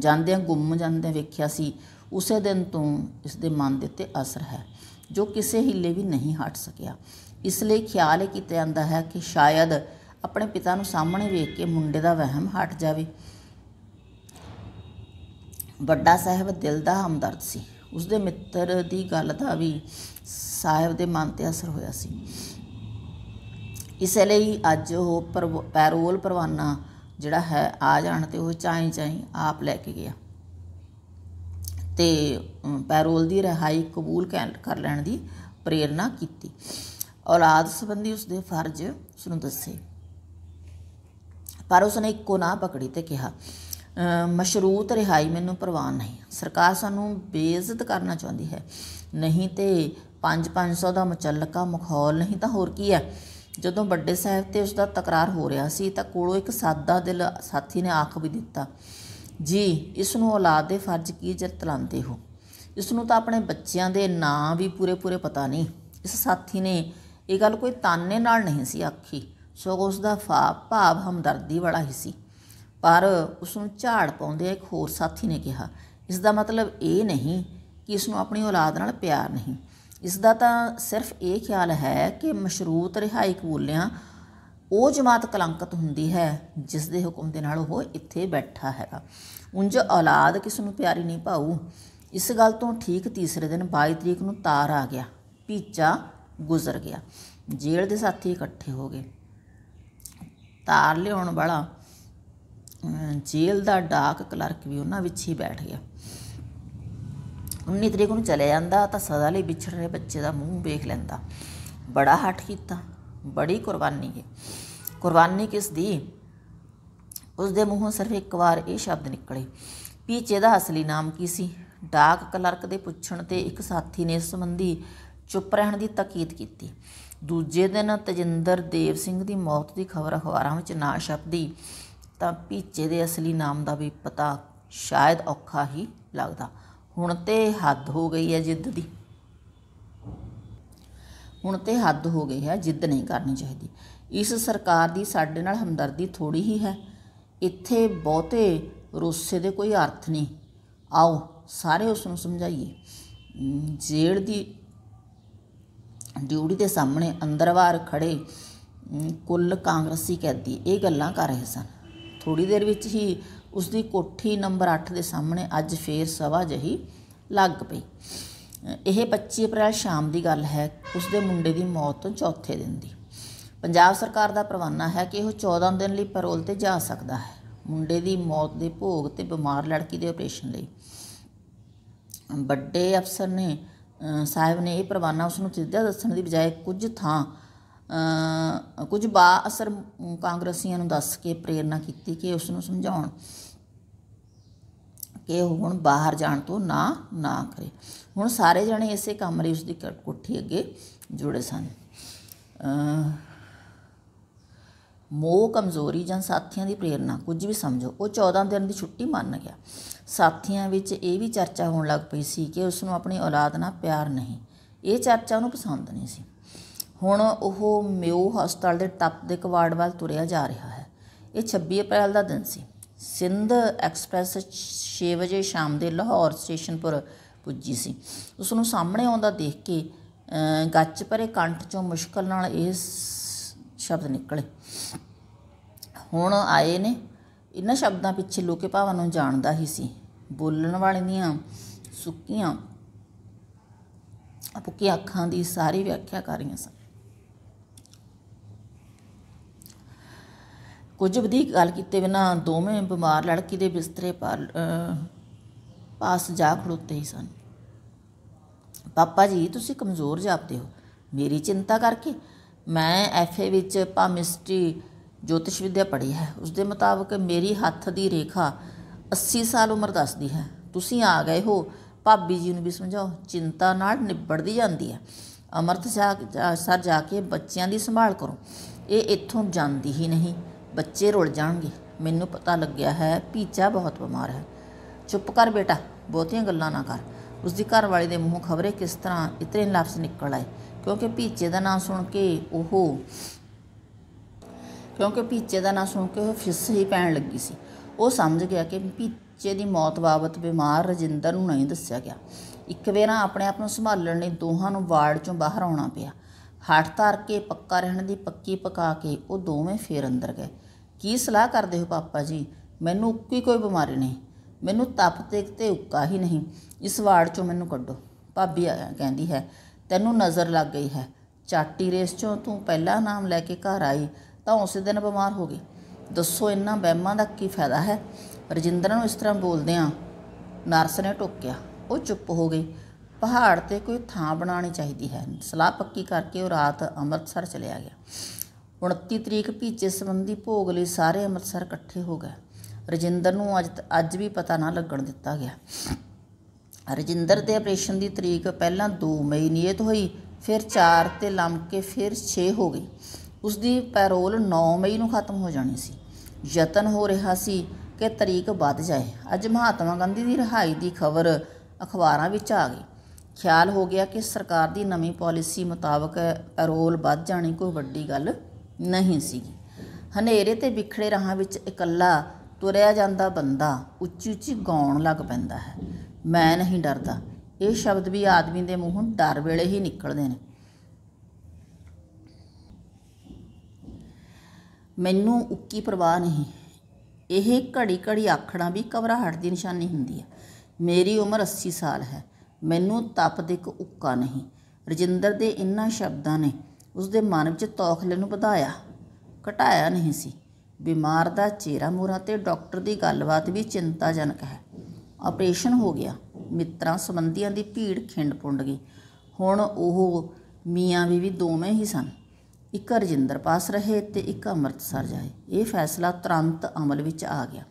ਜਾਂਦੇ ਗੁੰਮ ਜਾਂਦੇ ਵੇਖਿਆ ਸੀ ਉਸੇ ਦਿਨ ਤੋਂ ਇਸ ਦੇ ਮਨ ਦੇ ਉੱਤੇ ਅਸਰ ਹੈ ਜੋ ਕਿਸੇ ਹਿੱਲੇ ਵੀ ਨਹੀਂ ਹਟ ਸਕਿਆ ਇਸ ਲਈ ਖਿਆਲ ਇਹ ਕੀਤਾ ਜਾਂਦਾ ਹੈ ਕਿ ਸ਼ਾਇਦ ਆਪਣੇ ਪਿਤਾ ਨੂੰ ਸਾਹਮਣੇ ਵੇਖ ਕੇ ਮੁੰਡੇ ਦਾ ਵਹਿਮ ਹਟ ਜਾਵੇ ਵੱਡਾ ਸਾਹਿਬ ਦਿਲ ਦਾ ਹਮਦਰਦ ਸੀ ਉਸ ਦੇ ਮਿੱਤਰ ਦੀ ਗੱਲ ਦਾ ਵੀ ਸਾਹਿਬ ਦੇ ਮਨ ਤੇ ਅਸਰ ਹੋਇਆ ਸੀ ਇਸੇ ਲਈ ਅੱਜ ਉਹ ਪੈਰੋਲ ਪਰਵਾਨਾ ਜਿਹੜਾ ਹੈ ਆ ਜਾਣ ਤੇ ਉਹ ਚਾਈ ਚਾਈ ਆਪ ਲੈ ਕੇ ਗਿਆ ਤੇ ਪੈਰੋਲ ਦੀ ਰਹਾਈ ਕਬੂਲ ਕਰ ਲੈਣ ਦੀ ਪ੍ਰੇਰਣਾ ਕੀਤੀ ਔਲਾਦ ਸੰਬੰਧੀ ਉਸਦੇ ਫਰਜ਼ ਉਸ ਨੂੰ ਦੱਸੇ ਪਰ ਨੇ ਇੱਕੋ ਨਾ ਪਕੜੀ ਤੇ ਕਿਹਾ ਮਸ਼ਰੂਤ ਰਹਾਈ ਮੈਨੂੰ ਪ੍ਰਵਾਨ ਨਹੀਂ ਸਰਕਾਰ ਸਾਨੂੰ ਬੇਇੱਜ਼ਤ ਕਰਨਾ ਚਾਹੁੰਦੀ ਹੈ ਨਹੀਂ ਤੇ 5-500 ਦਾ ਮਚੱਲਕਾ ਮਖੌਲ ਨਹੀਂ ਤਾਂ ਹੋਰ ਕੀ ਹੈ ਜਦੋਂ ਵੱਡੇ ਸਾਹਿਬ ਤੇ ਉਸ ਦਾ ਤਕਰਾਰ ਹੋ ਰਿਹਾ ਸੀ ਤਾਂ ਕੋਲੋਂ ਇੱਕ ਸਾਦਾ ਦਿਲ ਸਾਥੀ ਨੇ ਆਖ ਵੀ ਦਿੱਤਾ ਜੀ ਇਸ ਨੂੰ ਔਲਾਦ ਦੇ ਫਰਜ਼ ਕੀ ਜਰਤ ਲਾਂਦੇ ਹੋ ਇਸ ਨੂੰ ਤਾਂ ਆਪਣੇ ਬੱਚਿਆਂ ਦੇ ਨਾਂ ਵੀ ਪੂਰੇ-ਪੂਰੇ ਪਤਾ ਨਹੀਂ ਇਸ ਸਾਥੀ ਨੇ ਇਹ ਗੱਲ ਕੋਈ ਤਾਨੇ ਨਾਲ ਨਹੀਂ ਸੀ ਆਖੀ ਸੋ ਉਸ ਦਾ ਭਾਵ ਹਮਦਰਦੀ ਵਾਲਾ ਹੀ ਸੀ ਪਰ ਉਸ ਨੂੰ ਝਾੜ ਪਾਉਂਦੇ ਇੱਕ ਹੋਰ ਸਾਥੀ ਨੇ ਕਿਹਾ ਇਸ ਦਾ ਮਤਲਬ ਇਹ ਨਹੀਂ ਕਿ ਇਸ ਨੂੰ ਆਪਣੀ ਔਲਾਦ ਨਾਲ ਪਿਆਰ ਨਹੀਂ ਇਸ ਦਾ ਤਾਂ ਸਿਰਫ ਇਹ ਖਿਆਲ ਹੈ ਕਿ ਮਸ਼ਰੂਤ ਰਿਹਾਈ ਕਬੂਲਿਆਂ ਉਹ ਜਮਾਤ ਕਲੰਕਤ ਹੁੰਦੀ ਹੈ ਜਿਸ ਦੇ ਹੁਕਮ ਦੇ ਨਾਲ ਉਹ ਇੱਥੇ ਬੈਠਾ ਹੈਗਾ ਉੰਜ ਔਲਾਦ ਕਿਸ ਨੂੰ ਪਿਆਰੀ ਨਹੀਂ ਪਾਉ ਇਸ ਗੱਲ ਤੋਂ ਠੀਕ ਤੀਸਰੇ ਦਿਨ 22 ਤਰੀਕ ਨੂੰ ਤਾਰ ਆ ਗਿਆ ਪੀਚਾ ਗੁਜ਼ਰ ਗਿਆ ਜੇਲ੍ਹ ਦੇ ਸਾਥੀ ਇਕੱਠੇ ਹੋ ਗਏ ਤਾਰ ਲਿਆਉਣ ਵਾਲਾ ਜੇਲ੍ਹ ਦਾ ਡਾਕ ਕਲਰਕ ਵੀ ਉਹਨਾਂ ਵਿੱਚ ਹੀ ਬੈਠ ਗਿਆ 19 ਤਰੀਕ ਨੂੰ ਚਲੇ ਜਾਂਦਾ ਤਾਂ ਸਦਾ ਲਈ ਵਿਛੜ ਰਹੇ ਬੱਚੇ ਦਾ ਮੂੰਹ ਵੇਖ ਲੈਂਦਾ ਬੜਾ ਹੱਟ ਕੀਤਾ ਬੜੀ ਕੁਰਬਾਨੀ ਹੈ ਕੁਰਬਾਨੀ ਕਿਸ ਦੀ ਉਸ ਦੇ ਮੂੰਹੋਂ ਸਿਰਫ ਇੱਕ ਵਾਰ ਇਹ ਸ਼ਬਦ ਨਿਕਲੇ ਪੀਚੇ ਦਾ ਅਸਲੀ ਨਾਮ ਕੀ ਸੀ ਡਾਕ ਕਲਰਕ ਦੇ ਪੁੱਛਣ ਤੇ ਇੱਕ ਸਾਥੀ ਨੇ ਇਸ ਸੰਬੰਧੀ ਚੁੱਪ ਰਹਿਣ ਦੀ ਤਾਕੀਦ ਕੀਤੀ ਦੂਜੇ ਦਿਨ ਤਜਿੰਦਰ ਦੇਵ ਸਿੰਘ ਦੀ ਮੌਤ ਦੀ ਖਬਰ ਅਖਬਾਰਾਂ ਵਿੱਚ ਨਾ ਛਪਦੀ ਤਾਂ ਪੀਚੇ ਦੇ ਅਸਲੀ ਨਾਮ ਦਾ ਵੀ ਪਤਾ ਸ਼ਾਇਦ ਔਖਾ ਹੀ ਲੱਗਦਾ ਹੁਣ ਤੇ ਹੱਦ ਹੋ ਗਈ ਹੈ ਜਿੱਦ ਦੀ ਹੁਣ ਤੇ ਹੱਦ ਹੋ ਗਈ ਹੈ ਜਿੱਦ ਨਹੀਂ ਕਰਨੀ ਚਾਹੀਦੀ ਇਸ ਸਰਕਾਰ ਦੀ ਸਾਡੇ ਨਾਲ ਹਮਦਰਦੀ ਥੋੜੀ ਹੀ ਹੈ ਇੱਥੇ ਬਹੁਤੇ ਰੋਸੇ ਦੇ ਕੋਈ ਅਰਥ ਨਹੀਂ ਆਓ ਸਾਰੇ ਉਸ ਨੂੰ ਸਮਝਾਈਏ ਜੇਲ੍ਹ ਦੀ ਡਿਊਟੀ ਦੇ ਸਾਹਮਣੇ ਅੰਦਰਵਾਰ ਖੜੇ ਕੁੱਲ ਕਾਂਗਰਸੀ ਕੈਦੀ ਇਹ ਗੱਲਾਂ ਕਰ ਰਹੇ ਸਨ ਥੋੜੀ ਦੇਰ ਵਿੱਚ ਹੀ ਉਸ ਦੀ ਕੋਠੀ ਨੰਬਰ 8 ਦੇ ਸਾਹਮਣੇ ਅੱਜ ਫੇਰ ਸਵਾ ਜਹੀ ਲੱਗ ਪਈ ਇਹ 25 ਅਪ੍ਰੈਲ ਸ਼ਾਮ ਦੀ ਗੱਲ ਹੈ ਉਸ ਦੇ ਮੁੰਡੇ ਦੀ ਮੌਤ ਤੋਂ ਚੌਥੇ ਦਿਨ ਦੀ ਪੰਜਾਬ ਸਰਕਾਰ ਦਾ ਪ੍ਰਵਾਨਾ ਹੈ ਕਿ ਉਹ 14 ਦਿਨ ਲਈ ਪੈਰੋਲ ਤੇ ਜਾ ਸਕਦਾ ਹੈ ਮੁੰਡੇ ਦੀ ਮੌਤ ਦੇ ਭੋਗ ਤੇ ਬਿਮਾਰ ਲੜਕੀ ਦੇ ਆਪਰੇਸ਼ਨ ਲਈ ਵੱਡੇ ਅਫਸਰ ਨੇ ਸਾਹਿਬ ਨੇ ਇਹ ਪ੍ਰਵਾਨਾ ਉਸ ਨੂੰ ਸਿੱਧਾ ਦੱਸਣ ਦੀ ਬਜਾਏ ਕੁਝ ਥਾਂ ਕੁਝ ਬਾ ਅਸਰ ਕਾਂਗਰਸੀਆਂ ਨੂੰ ਦੱਸ ਕੇ ਪ੍ਰੇਰਣਾ ਕੀਤੀ ਕਿ ਉਸ ਨੂੰ ਸਮਝਾਉਣ ਕਿ ਉਹ ਹੁਣ ਬਾਹਰ ਜਾਣ ਤੋਂ ਨਾ ਨਾ ਕਰੇ ਹੁਣ ਸਾਰੇ ਜਣੇ ਇਸੇ ਕਮਰੇ ਉਸ ਦੀ ਕੋਠੀ ਅੱਗੇ ਜੁੜੇ ਸਨ ਮੋਹ ਕਮਜ਼ੋਰੀ ਜਾਂ ਸਾਥੀਆਂ ਦੀ ਪ੍ਰੇਰਣਾ ਕੁਝ ਵੀ ਸਮਝੋ ਉਹ 14 ਦਿਨ ਦੀ ਛੁੱਟੀ ਮੰਨ ਗਿਆ ਸਾਥੀਆਂ ਵਿੱਚ ਇਹ ਵੀ ਚਰਚਾ ਹੋਣ ਲੱਗ ਪਈ ਸੀ ਕਿ ਉਸ ਨੂੰ ਆਪਣੀ ਔਲਾਦ ਨਾਲ ਪਿਆਰ ਨਹੀਂ ਇਹ ਚਰਚਾ ਉਹਨੂੰ ਪਸੰਦ ਨਹੀਂ ਸੀ ਹੁਣ ਉਹ ਮਿਓ ਹਸਪਤਾਲ ਦੇ ਟੱਪ ਦੇ ਕਵਾੜ ਵੱਲ ਤੁਰਿਆ ਜਾ ਰਿਹਾ ਹੈ ਇਹ 26 ਅਪ੍ਰੈਲ ਦਾ ਦਿਨ ਸੀ ਸਿੰਧ ਐਕਸਪ੍ਰੈਸ 6 ਵਜੇ ਸ਼ਾਮ ਦੇ ਲਾਹੌਰ ਸਟੇਸ਼ਨ ਪਰ ਪੁੱਜੀ ਸੀ ਉਸ ਨੂੰ ਸਾਹਮਣੇ ਆਉਂਦਾ ਦੇਖ ਕੇ ਗੱਚ ਪਰੇ ਕੰਠ ਚੋਂ ਮੁਸ਼ਕਲ ਨਾਲ ਇਹ ਸ਼ਬਦ ਨਿਕਲੇ ਹੁਣ ਆਏ ਨੇ ਇਹਨਾਂ ਸ਼ਬਦਾਂ ਪਿੱਛੇ ਲੋਕੇ ਭਾਵਾਂ ਨੂੰ ਜਾਣਦਾ ਹੀ ਸੀ ਬੋਲਣ ਵਾਲੇ ਦੀਆਂ ਸੁੱਕੀਆਂ ਭੁੱਕੀ ਅੱਖਾਂ ਦੀ ਸਾਰੀ ਵਿਆਖਿਆ ਕਰ ਰਹੀਆਂ ਸਨ ਕੁਝ ਵਧੀਕ ਗੱਲ ਕੀਤੇ ਬਿਨਾ ਦੋਵੇਂ ਬਿਮਾਰ ਲੜਕੀ ਦੇ ਬਿਸਤਰੇ ਪਾਸ ਜਾ ਖੜੋਤੇ ਹੀ ਸਨ ਪਾਪਾ ਜੀ ਤੁਸੀਂ ਕਮਜ਼ੋਰ ਜਾਪਦੇ ਹੋ ਮੇਰੀ ਚਿੰਤਾ ਕਰਕੇ ਮੈਂ ਐਫਏ ਵਿੱਚ ਪਾਮਿਸਟਰੀ ਜੋਤਿਸ਼ ਵਿਦਿਆ ਪੜ੍ਹੀ ਹੈ ਉਸ ਦੇ ਮੁਤਾਬਕ ਮੇਰੀ ਹੱਥ ਦੀ ਰੇਖਾ 80 ਸਾਲ ਉਮਰ ਦੱਸਦੀ ਹੈ ਤੁਸੀਂ ਆ ਗਏ ਹੋ ਭਾਬੀ ਜੀ ਨੂੰ ਵੀ ਸਮਝਾਓ ਚਿੰਤਾ ਨਾਲ ਨਿਬੜਦੀ ਜਾਂਦੀ ਹੈ ਅਮਰਤ ਸਰ ਜਾ ਕੇ ਬੱਚਿਆਂ ਦੀ ਸੰਭਾਲ ਕਰੋ ਇਹ ਇੱਥੋਂ ਜਾਂਦੀ ਹੀ ਨਹੀਂ ਬੱਚੇ ਰੁੱਲ ਜਾਣਗੇ ਮੈਨੂੰ ਪਤਾ ਲੱਗਿਆ ਹੈ ਪੀਚਾ ਬਹੁਤ ਬਿਮਾਰ ਹੈ ਚੁੱਪ ਕਰ ਬੇਟਾ ਬਹੁਤੀਆਂ ਗੱਲਾਂ ਨਾ ਕਰ ਉਸ ਦੀ ਘਰ ਵਾਲੀ ਦੇ ਮੂੰਹੋਂ ਖਬਰੇ ਕਿਸ ਤਰ੍ਹਾਂ ਇਤਨੇ ਲਫ਼ਜ਼ ਨਿਕਲ ਆਏ ਕਿਉਂਕਿ ਪੀਚੇ ਦਾ ਨਾਮ ਸੁਣ ਕੇ ਉਹ ਕਿਉਂਕਿ ਪੀਚੇ ਦਾ ਨਾਮ ਸੁਣ ਕੇ ਉਹ ਫਿਸ ਹੀ ਪੈਣ ਲੱਗੀ ਸੀ ਉਹ ਸਮਝ ਗਿਆ ਕਿ ਪੀਚੇ ਦੀ ਮੌਤ ਬਾਬਤ ਬਿਮਾਰ ਰਜਿੰਦਰ ਨੂੰ ਨਹੀਂ ਦੱਸਿਆ ਗਿਆ ਇੱਕ ਵੇਰਾਂ ਆਪਣੇ ਆਪ ਨੂੰ ਸੰਭਾਲਣ ਲਈ ਦੋਹਾਂ ਨੂੰ ਵਾਰਡ ਚੋਂ ਬਾਹਰ ਆਉਣਾ ਪਿਆ ਹੱਟ ਧਰ ਕੇ ਪੱਕਾ ਰਹਿਣ ਦੀ ਪੱਕੀ ਪਕਾ ਕੇ ਉਹ ਦੋਵੇਂ ਫੇਰ ਅੰਦਰ ਗਏ ਕੀ ਸਲਾਹ ਕਰਦੇ ਹੋ ਪਾਪਾ ਜੀ ਮੈਨੂੰ ਉੱਕੀ ਕੋਈ ਬਿਮਾਰੀ ਨਹੀਂ ਮੈਨੂੰ ਤਪ ਤੇ ਤੇ ਉੱਕਾ ਹੀ ਨਹੀਂ ਇਸ ਵਾਰਡ ਚੋਂ ਮੈਨੂੰ ਕੱਢੋ ਭਾਬੀ ਕਹਿੰਦੀ ਹੈ ਤੈਨੂੰ ਨਜ਼ਰ ਲੱਗ ਗਈ ਹੈ ਚਾਟੀ ਰੇਸ ਚੋਂ ਤੂੰ ਪਹਿਲਾ ਨਾਮ ਲੈ ਕੇ ਘਰ ਆਈ ਤਾਂ ਉਸੇ ਦਿਨ ਬਿਮਾਰ ਹੋ ਗਈ ਦੱਸੋ ਇੰਨਾ ਬਹਿਮਾਂ ਦਾ ਕੀ ਫਾਇਦਾ ਹੈ ਰਜਿੰਦਰ ਨੂੰ ਇਸ ਤਰ੍ਹਾਂ ਬੋਲਦਿਆਂ ਨਰਸ ਨੇ ਟੋਕਿਆ ਉਹ ਚੁੱਪ ਹੋ ਗਈ ਪਹਾੜ ਤੇ ਕੋਈ ਥਾਂ ਬਣਾਉਣੀ ਚਾਹੀਦੀ ਹੈ ਸਲਾਹ ਪੱਕੀ ਕਰਕੇ ਉਹ ਰਾਤ ਅੰਮ੍ਰਿਤਸਰ ਚਲਿਆ ਗਿਆ 29 ਤਰੀਕ ਭੀਚੇ ਸੰਬੰਧੀ ਭੋਗ ਲਈ ਸਾਰੇ ਅੰਮ੍ਰਿਤਸਰ ਇਕੱਠੇ ਹੋ ਗਏ ਰਜਿੰਦਰ ਨੂੰ ਅੱਜ ਅੱਜ ਵੀ ਪਤਾ ਨਾ ਲੱਗਣ ਦਿੱਤਾ ਗਿਆ ਰਜਿੰਦਰ ਦੇ ਆਪਰੇਸ਼ਨ ਦੀ ਤਰੀਕ ਪਹਿਲਾਂ 2 ਮਈ ਨਿਯਤ ਹੋਈ ਫਿਰ 4 ਤੇ ਲੰਮ ਕੇ ਫਿਰ 6 ਹੋ ਗਈ ਉਸ ਦੀ ਪੈਰੋਲ 9 ਮਈ ਨੂੰ ਖਤਮ ਹੋ ਜਾਣੀ ਸੀ ਯਤਨ ਹੋ ਰਿਹਾ ਸੀ ਕਿ ਤਰੀਕ ਵੱਧ ਜਾਏ ਅੱਜ ਮਹਾਤਮਾ ਗਾਂਧੀ ਦੀ ਰਿਹਾਈ ਦੀ ਖਬਰ ਅਖਬਾਰਾਂ ਵਿੱਚ ਆ ਗਈ ਖਿਆਲ ਹੋ ਗਿਆ ਕਿ ਸਰਕਾਰ ਦੀ ਨਵੀਂ ਪਾਲਿਸੀ ਮੁਤਾਬਕ ਰੋਲ ਵੱਧ ਜਾਣੀ ਕੋਈ ਵੱਡੀ ਗੱਲ ਨਹੀਂ ਸੀ ਹਨੇਰੇ ਤੇ ਵਿਖੜੇ ਰਾਹਾਂ ਵਿੱਚ ਇਕੱਲਾ ਤੁਰਿਆ ਜਾਂਦਾ ਬੰਦਾ ਉੱਚੀ ਉੱਚੀ ਗਾਉਣ ਲੱਗ ਪੈਂਦਾ ਹੈ ਮੈਂ ਨਹੀਂ ਡਰਦਾ ਇਹ ਸ਼ਬਦ ਵੀ ਆਦਮੀ ਦੇ ਮੂੰਹੋਂ ਡਰ ਵੇਲੇ ਹੀ ਨਿਕਲਦੇ ਨੇ ਮੈਨੂੰ ਉੱਕੀ ਪਰਵਾਹ ਨਹੀਂ ਇਹ ਘੜੀ ਘੜੀ ਆਖਣਾ ਵੀ ਘਬਰਾਹਟ ਦੀ ਨਿਸ਼ਾਨੀ ਹੁੰਦੀ ਹੈ ਮੇਰੀ ਉਮਰ 80 ਸਾਲ ਹੈ ਮੈਨੂੰ ਤਪ ਦੇ ਇੱਕ ਉੱਕਾ ਨਹੀਂ ਰਜਿੰਦਰ ਦੇ ਇੰਨਾ ਸ਼ਬਦਾਂ ਨੇ ਉਸ ਦੇ ਮਨ ਵਿੱਚ ਤੌਖਲੇ ਨੂੰ ਵਧਾਇਆ ਘਟਾਇਆ ਨਹੀਂ ਸੀ ਬਿਮਾਰ ਦਾ ਚਿਹਰਾ ਮੂਰਾ ਤੇ ਡਾਕਟਰ ਦੀ ਗੱਲਬਾਤ ਵੀ ਚਿੰਤਾਜਨਕ ਹੈ ਆਪਰੇਸ਼ਨ ਹੋ ਗਿਆ ਮਿੱਤਰਾਂ ਸੰਬੰਧੀਆਂ ਦੀ ਭੀੜ ਖਿੰਡ ਪੁੰਡ ਗਈ ਹੁਣ ਉਹ ਮੀਆਂ ਬੀਵੀ ਦੋਵੇਂ ਹੀ ਸਨ ਇੱਕ ਰਜਿੰਦਰ ਪਾਸ ਰਹੇ ਤੇ ਇੱਕ ਅੰਮ੍ਰਿਤਸਰ ਜਾਏ ਇਹ ਫੈਸਲਾ ਤੁਰੰਤ ਅਮਲ ਵਿੱਚ ਆ ਗਿਆ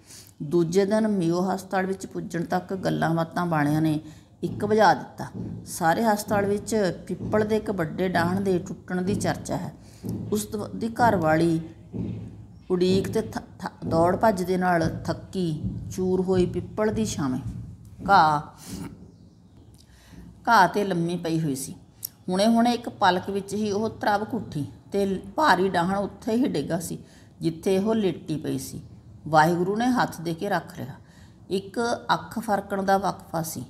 ਦੂਜੇ ਦਿਨ ਮਿਓ ਹਸਪਤਾਲ ਵਿੱਚ ਪੁੱਜਣ ਤੱਕ ਗੱਲਾਂ ਬਾਤਾਂ ਬਾਣਿਆਂ ਨੇ ਇੱਕ ਵਜਾ ਦਿੱਤਾ ਸਾਰੇ ਹਸਪਤਾਲ ਵਿੱਚ ਪਿੱਪਲ ਦੇ ਇੱਕ ਵੱਡੇ ਡਾਹਣ ਦੇ ਟੁੱਟਣ ਦੀ ਚਰਚਾ ਹੈ ਉਸ ਦੀ ਘਰ ਵਾਲੀ ਉਡੀਕ ਤੇ ਦੌੜ ਭੱਜ ਦੇ ਨਾਲ ਥੱਕੀ ਚੂਰ ਹੋਈ ਪਿੱਪਲ ਦੀ ਛਾਵੇਂ ਘਾ ਘਾ ਤੇ ਲੰਮੀ ਪਈ ਹੋਈ ਸੀ ਹੁਣੇ-ਹੁਣੇ ਇੱਕ ਪਲਕ ਵਿੱਚ ਹੀ ਉਹ ਤਰਬ ਕੁੱਠੀ ਤੇ ਭਾਰੀ ਡਾਹਣ ਉੱਥੇ ਹੀ ਡੇਗਾ ਸੀ ਜਿੱਥੇ ਉਹ ਲੇਟੀ ਪਈ ਸੀ ਵਾਹਿਗੁਰੂ ਨੇ ਹੱਥ ਦੇ ਕੇ ਰੱਖ ਲਿਆ ਇੱਕ ਅੱਖ ਫਰਕਣ ਦਾ ਵਕਫਾ ਸੀ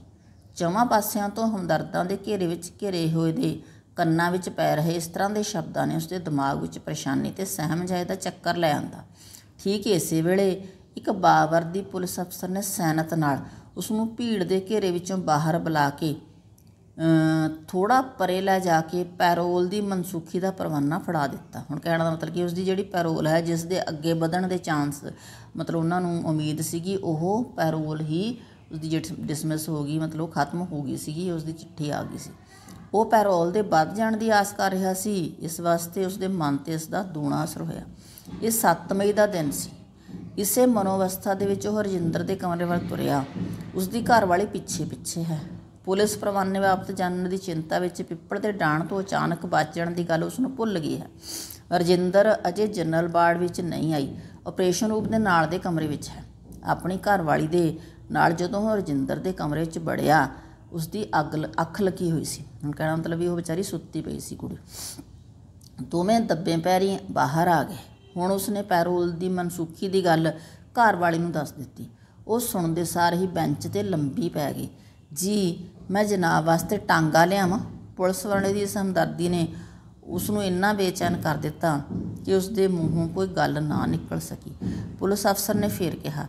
ਚੌਵਾਂ ਪਾਸਿਆਂ ਤੋਂ ਹਮਦਰਦਾਂ ਦੇ ਘੇਰੇ ਵਿੱਚ ਘਿਰੇ ਹੋਏ ਦੇ ਕੰਨਾਂ ਵਿੱਚ ਪੈ ਰਹੇ ਇਸ ਤਰ੍ਹਾਂ ਦੇ ਸ਼ਬਦਾਂ ਨੇ ਉਸਦੇ ਦਿਮਾਗ ਵਿੱਚ ਪਰੇਸ਼ਾਨੀ ਤੇ ਸਹਿਮਜਾਏ ਦਾ ਚੱਕਰ ਲੈ ਆਂਦਾ ਠੀਕ ਇਸੇ ਵੇਲੇ ਇੱਕ ਬਾਵਰ ਦੀ ਪੁਲਿਸ ਅਫਸਰ ਨੇ ਸੈਨਤ ਨਾਲ ਉਸ ਨੂੰ ਭੀੜ ਦੇ ਘੇਰੇ ਵਿੱਚੋਂ ਬਾਹਰ ਬੁਲਾ ਕੇ ਥੋੜਾ ਪਰੇ ਲੈ ਜਾ ਕੇ ਪੈਰੋਲ ਦੀ ਮਨਸੂਖੀ ਦਾ ਪਰਵਾਨਾ ਫੜਾ ਦਿੱਤਾ ਹੁਣ ਕਹਿਣ ਦਾ ਮਤਲਬ ਕਿ ਉਸ ਦੀ ਜਿਹੜੀ ਪੈਰੋਲ ਹੈ ਜਿਸ ਦੇ ਅੱਗੇ ਵਧਣ ਦੇ ਚਾਂਸ ਮਤਲਬ ਉਹਨਾਂ ਨੂੰ ਉਮੀਦ ਸੀਗੀ ਉਹ ਪੈਰੋਲ ਹੀ ਉਸਦੀ ਜਿਹੜੀ ਡਿਸਮਿਸ ਹੋ ਗਈ ਮਤਲਬ ਖਤਮ ਹੋ ਗਈ ਸੀਗੀ ਉਸਦੀ ਚਿੱਠੀ ਆ ਗਈ ਸੀ ਉਹ ਪੈਰੋਲ ਦੇ ਵੱਧ ਜਾਣ ਦੀ ਆਸ ਕਰ ਰਿਹਾ ਸੀ ਇਸ ਵਾਸਤੇ ਉਸਦੇ ਮਨ ਤੇ ਇਸ ਦਾ ਦੂਣਾ ਅਸਰ ਹੋਇਆ ਇਹ 7 ਮਈ ਦਾ ਦਿਨ ਸੀ ਇਸੇ ਮਨੋਵਸਥਾ ਦੇ ਵਿੱਚ ਉਹ ਰਜਿੰਦਰ ਦੇ ਕਮਰੇ ਵੱਲ ਤੁਰਿਆ ਉਸਦੀ ਘਰ ਵਾਲੀ ਪਿੱਛੇ ਪਿੱਛੇ ਹੈ ਪੁਲਿਸ ਪ੍ਰਵਾਨੇ ਵਾਪਤ ਜਾਣਨ ਦੀ ਚਿੰਤਾ ਵਿੱਚ ਪਿੱਪਲ ਦੇ ਡਾਣ ਤੋਂ ਅਚਾਨਕ ਬਚਣ ਦੀ ਗੱਲ ਉਸ ਨੂੰ ਭੁੱਲ ਗਈ ਹੈ ਰਜਿੰਦਰ ਅਜੇ ਜਨਰਲ ਬਾੜ ਵਿੱਚ ਨਹੀਂ ਆਈ ਆਪਰੇਸ਼ਨ ਰੂਪ ਦੇ ਨਾਲ ਦੇ ਕਮਰੇ ਵਿੱਚ ਹੈ ਆਪਣੀ ਘਰ ਵਾਲੀ ਦੇ ਨਾਲ ਜਦੋਂ ਉਹ ਰਜਿੰਦਰ ਦੇ ਕਮਰੇ 'ਚ ਵੜਿਆ ਉਸ ਦੀ ਅੱਗ ਅੱਖ ਲੱਗੀ ਹੋਈ ਸੀ ਹੁਣ ਕਹਿਣਾ ਮਤਲਬ ਇਹ ਉਹ ਵਿਚਾਰੀ ਸੁੱਤੀ ਪਈ ਸੀ ਕੁੜੀ ਦੋਵੇਂ ਦੱਬੇ ਪੈਰੀ ਬਾਹਰ ਆ ਗਏ ਹੁਣ ਉਸਨੇ ਪੈਰੋਲ ਦੀ ਮਨਸੂਖੀ ਦੀ ਗੱਲ ਘਰ ਵਾਲੇ ਨੂੰ ਦੱਸ ਦਿੱਤੀ ਉਹ ਸੁਣਦੇ ਸਾਰ ਹੀ ਬੈਂਚ ਤੇ ਲੰਬੀ ਪੈ ਗਈ ਜੀ ਮੈਂ ਜਨਾਬ ਵਾਸਤੇ ਟਾਂਗਾ ਲਿਆਵਾਂ ਪੁਲਿਸ ਵਾਲੇ ਦੀ ਹਮਦਰਦੀ ਨੇ ਉਸ ਨੂੰ ਇੰਨਾ ਬੇਚੈਨ ਕਰ ਦਿੱਤਾ ਕਿ ਉਸ ਦੇ ਮੂੰਹੋਂ ਕੋਈ ਗੱਲ ਨਾ ਨਿਕਲ ਸਕੀ ਪੁਲਿਸ ਅਫਸਰ ਨੇ ਫੇਰ ਕਿਹਾ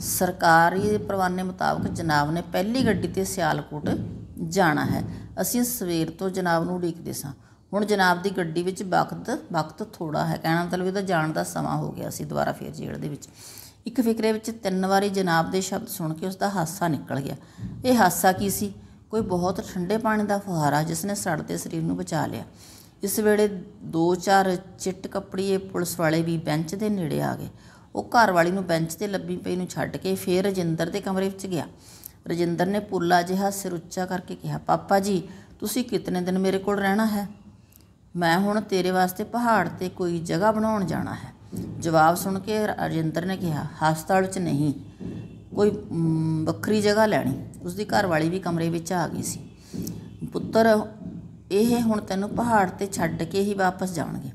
ਸਰਕਾਰੀ ਪਰਵਾਨੇ ਮੁਤਾਬਕ ਜਨਾਬ ਨੇ ਪਹਿਲੀ ਗੱਡੀ ਤੇ ਸਿਆਲਕੋਟ ਜਾਣਾ ਹੈ ਅਸੀਂ ਸਵੇਰ ਤੋਂ ਜਨਾਬ ਨੂੰ ਉਡੀਕਦੇ ਸਾਂ ਹੁਣ ਜਨਾਬ ਦੀ ਗੱਡੀ ਵਿੱਚ ਵਕਤ ਵਕਤ ਥੋੜਾ ਹੈ ਕਹਿਣਾ ਮਤਲਬ ਇਹਦਾ ਜਾਣ ਦਾ ਸਮਾਂ ਹੋ ਗਿਆ ਸੀ ਦੁਬਾਰਾ ਫੇਰ ਜੇਲ੍ਹ ਦੇ ਵਿੱਚ ਇੱਕ ਫਿਕਰੇ ਵਿੱਚ ਤਿੰਨ ਵਾਰੀ ਜਨਾਬ ਦੇ ਸ਼ਬਦ ਸੁਣ ਕੇ ਉਸ ਦਾ ਹਾਸਾ ਨਿਕਲ ਗਿਆ ਇਹ ਹਾਸਾ ਕੀ ਸੀ ਕੋਈ ਬਹੁਤ ਠੰਡੇ ਪਾਣੀ ਦਾ ਫੁਹਾਰਾ ਜਿਸ ਨੇ ਸੜਦੇ ਸਰੀਰ ਨੂੰ ਬਚਾ ਲਿਆ ਇਸ ਵੇਲੇ ਦੋ ਚਾਰ ਚਿੱਟ ਕੱਪੜੀਏ ਪੁਲਿਸ ਵਾਲੇ ਵੀ ਬੈਂਚ ਦੇ ਨੇੜੇ ਆ ਗਏ ਉਹ ਘਰ ਵਾਲੀ ਨੂੰ ਬੈਂਚ ਤੇ ਲੱਭੀ ਪਈ ਨੂੰ ਛੱਡ ਕੇ ਫੇਰ ਰਜਿੰਦਰ ਦੇ ਕਮਰੇ ਵਿੱਚ ਗਿਆ ਰਜਿੰਦਰ ਨੇ ਪੁੱਲਾ ਜਿਹਾ ਸਿਰ ਉੱਚਾ ਕਰਕੇ ਕਿਹਾ ਪਾਪਾ ਜੀ ਤੁਸੀਂ ਕਿਤਨੇ ਦਿਨ ਮੇਰੇ ਕੋਲ ਰਹਿਣਾ ਹੈ ਮੈਂ ਹੁਣ ਤੇਰੇ ਵਾਸਤੇ ਪਹਾੜ ਤੇ ਕੋਈ ਜਗ੍ਹਾ ਬਣਾਉਣ ਜਾਣਾ ਹੈ ਜਵਾਬ ਸੁਣ ਕੇ ਰਜਿੰਦਰ ਨੇ ਕਿਹਾ ਹਸਪਤਾਲ 'ਚ ਨਹੀਂ ਕੋਈ ਵੱਖਰੀ ਜਗ੍ਹਾ ਲੈਣੀ ਉਸ ਦੀ ਘਰ ਵਾਲੀ ਵੀ ਕਮਰੇ ਵਿੱਚ ਆ ਗਈ ਸੀ ਪੁੱਤਰ ਇਹ ਹੁਣ ਤੈਨੂੰ ਪਹਾੜ ਤੇ ਛੱਡ ਕੇ ਹੀ ਵਾਪਸ ਜਾਣਗੇ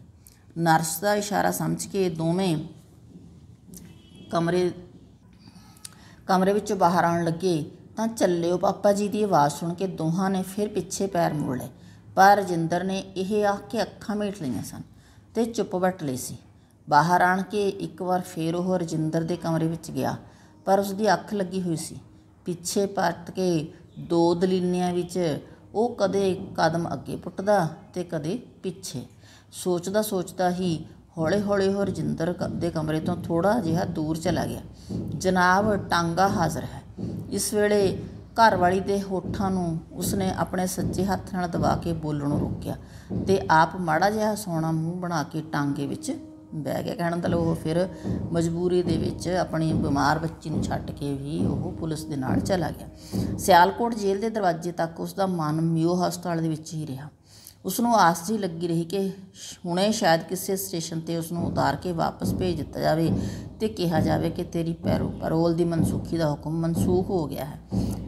ਨਰਸ ਦਾ ਇਸ਼ਾਰਾ ਸਮਝ ਕੇ ਦੋਵੇਂ ਕਮਰੇ ਕਮਰੇ ਵਿੱਚੋਂ ਬਾਹਰ ਆਉਣ ਲੱਗੇ ਤਾਂ ਚੱਲਿਓ ਪਾਪਾ ਜੀ ਦੀ ਆਵਾਜ਼ ਸੁਣ ਕੇ ਦੋਹਾਂ ਨੇ ਫਿਰ ਪਿੱਛੇ ਪੈਰ ਮੋੜ ਲਏ ਪਰ ਰਜਿੰਦਰ ਨੇ ਇਹ ਆਖ ਕੇ ਅੱਖਾਂ ਮੀਟ ਲਈਆਂ ਸਨ ਤੇ ਚੁੱਪ ਵੱਟ ਲਈ ਸੀ ਬਾਹਰ ਆਣ ਕੇ ਇੱਕ ਵਾਰ ਫੇਰ ਉਹ ਰਜਿੰਦਰ ਦੇ ਕਮਰੇ ਵਿੱਚ ਗਿਆ ਪਰ ਉਸ ਦੀ ਅੱਖ ਲੱਗੀ ਹੋਈ ਸੀ ਪਿੱਛੇ ਪਰਤ ਕੇ ਦੋ ਦਲੀਨਿਆਂ ਵਿੱਚ ਉਹ ਕਦੇ ਕਦਮ ਅੱਗੇ ਪੁੱਟਦਾ ਤੇ ਕਦੇ ਪਿੱਛੇ ਸੋਚਦਾ ਸੋਚਦਾ ਹੀ ਹੌਲੇ-ਹੌਲੇ ਹਰਜਿੰਦਰ ਰਜਿੰਦਰ ਦੇ ਕਮਰੇ ਤੋਂ ਥੋੜਾ ਜਿਹਾ ਦੂਰ ਚਲਾ ਗਿਆ ਜਨਾਬ ਟਾਂਗਾ ਹਾਜ਼ਰ ਹੈ ਇਸ ਵੇਲੇ ਘਰ ਵਾਲੀ ਦੇ ਹੋਠਾਂ ਨੂੰ ਉਸਨੇ ਆਪਣੇ ਸੱਜੇ ਹੱਥ ਨਾਲ ਦਬਾ ਕੇ ਬੋਲਣੋਂ ਰੋਕਿਆ ਤੇ ਆਪ ਮਾੜਾ ਜਿਹਾ ਸੋਹਣਾ ਮੂੰਹ ਬਣਾ ਕੇ ਟਾਂਗੇ ਵਿੱਚ ਬਹਿ ਗਿਆ ਕਹਿਣ ਦਾ ਉਹ ਫਿਰ ਮਜਬੂਰੀ ਦੇ ਵਿੱਚ ਆਪਣੀ ਬਿਮਾਰ ਬੱਚੀ ਨੂੰ ਛੱਡ ਕੇ ਵੀ ਉਹ ਪੁਲਿਸ ਦੇ ਨਾਲ ਚਲਾ ਗਿਆ ਸਿਆਲਕੋਟ ਜੇਲ੍ਹ ਦੇ ਦਰਵਾਜ਼ੇ ਤੱਕ ਉਸ ਦਾ ਮਨ ਮਿਓ ਹਸਪਤਾਲ ਦੇ ਵਿੱਚ ਹੀ ਰਿਹਾ ਉਸ ਨੂੰ ਆਸ ਜੀ ਲੱਗੀ ਰਹੀ ਕਿ ਹੁਣੇ ਸ਼ਾਇਦ ਕਿਸੇ ਸਟੇਸ਼ਨ ਤੇ ਉਸ ਨੂੰ ਉਤਾਰ ਕੇ ਵਾਪਸ ਭੇਜ ਦਿੱਤਾ ਜਾਵੇ ਤੇ ਕਿਹਾ ਜਾਵੇ ਕਿ ਤੇਰੀ ਪੈਰੋ ਪੈਰੋਲ ਦੀ ਮਨਸੂਖੀ ਦਾ ਹੁਕਮ ਮਨਸੂਖ ਹੋ ਗਿਆ ਹੈ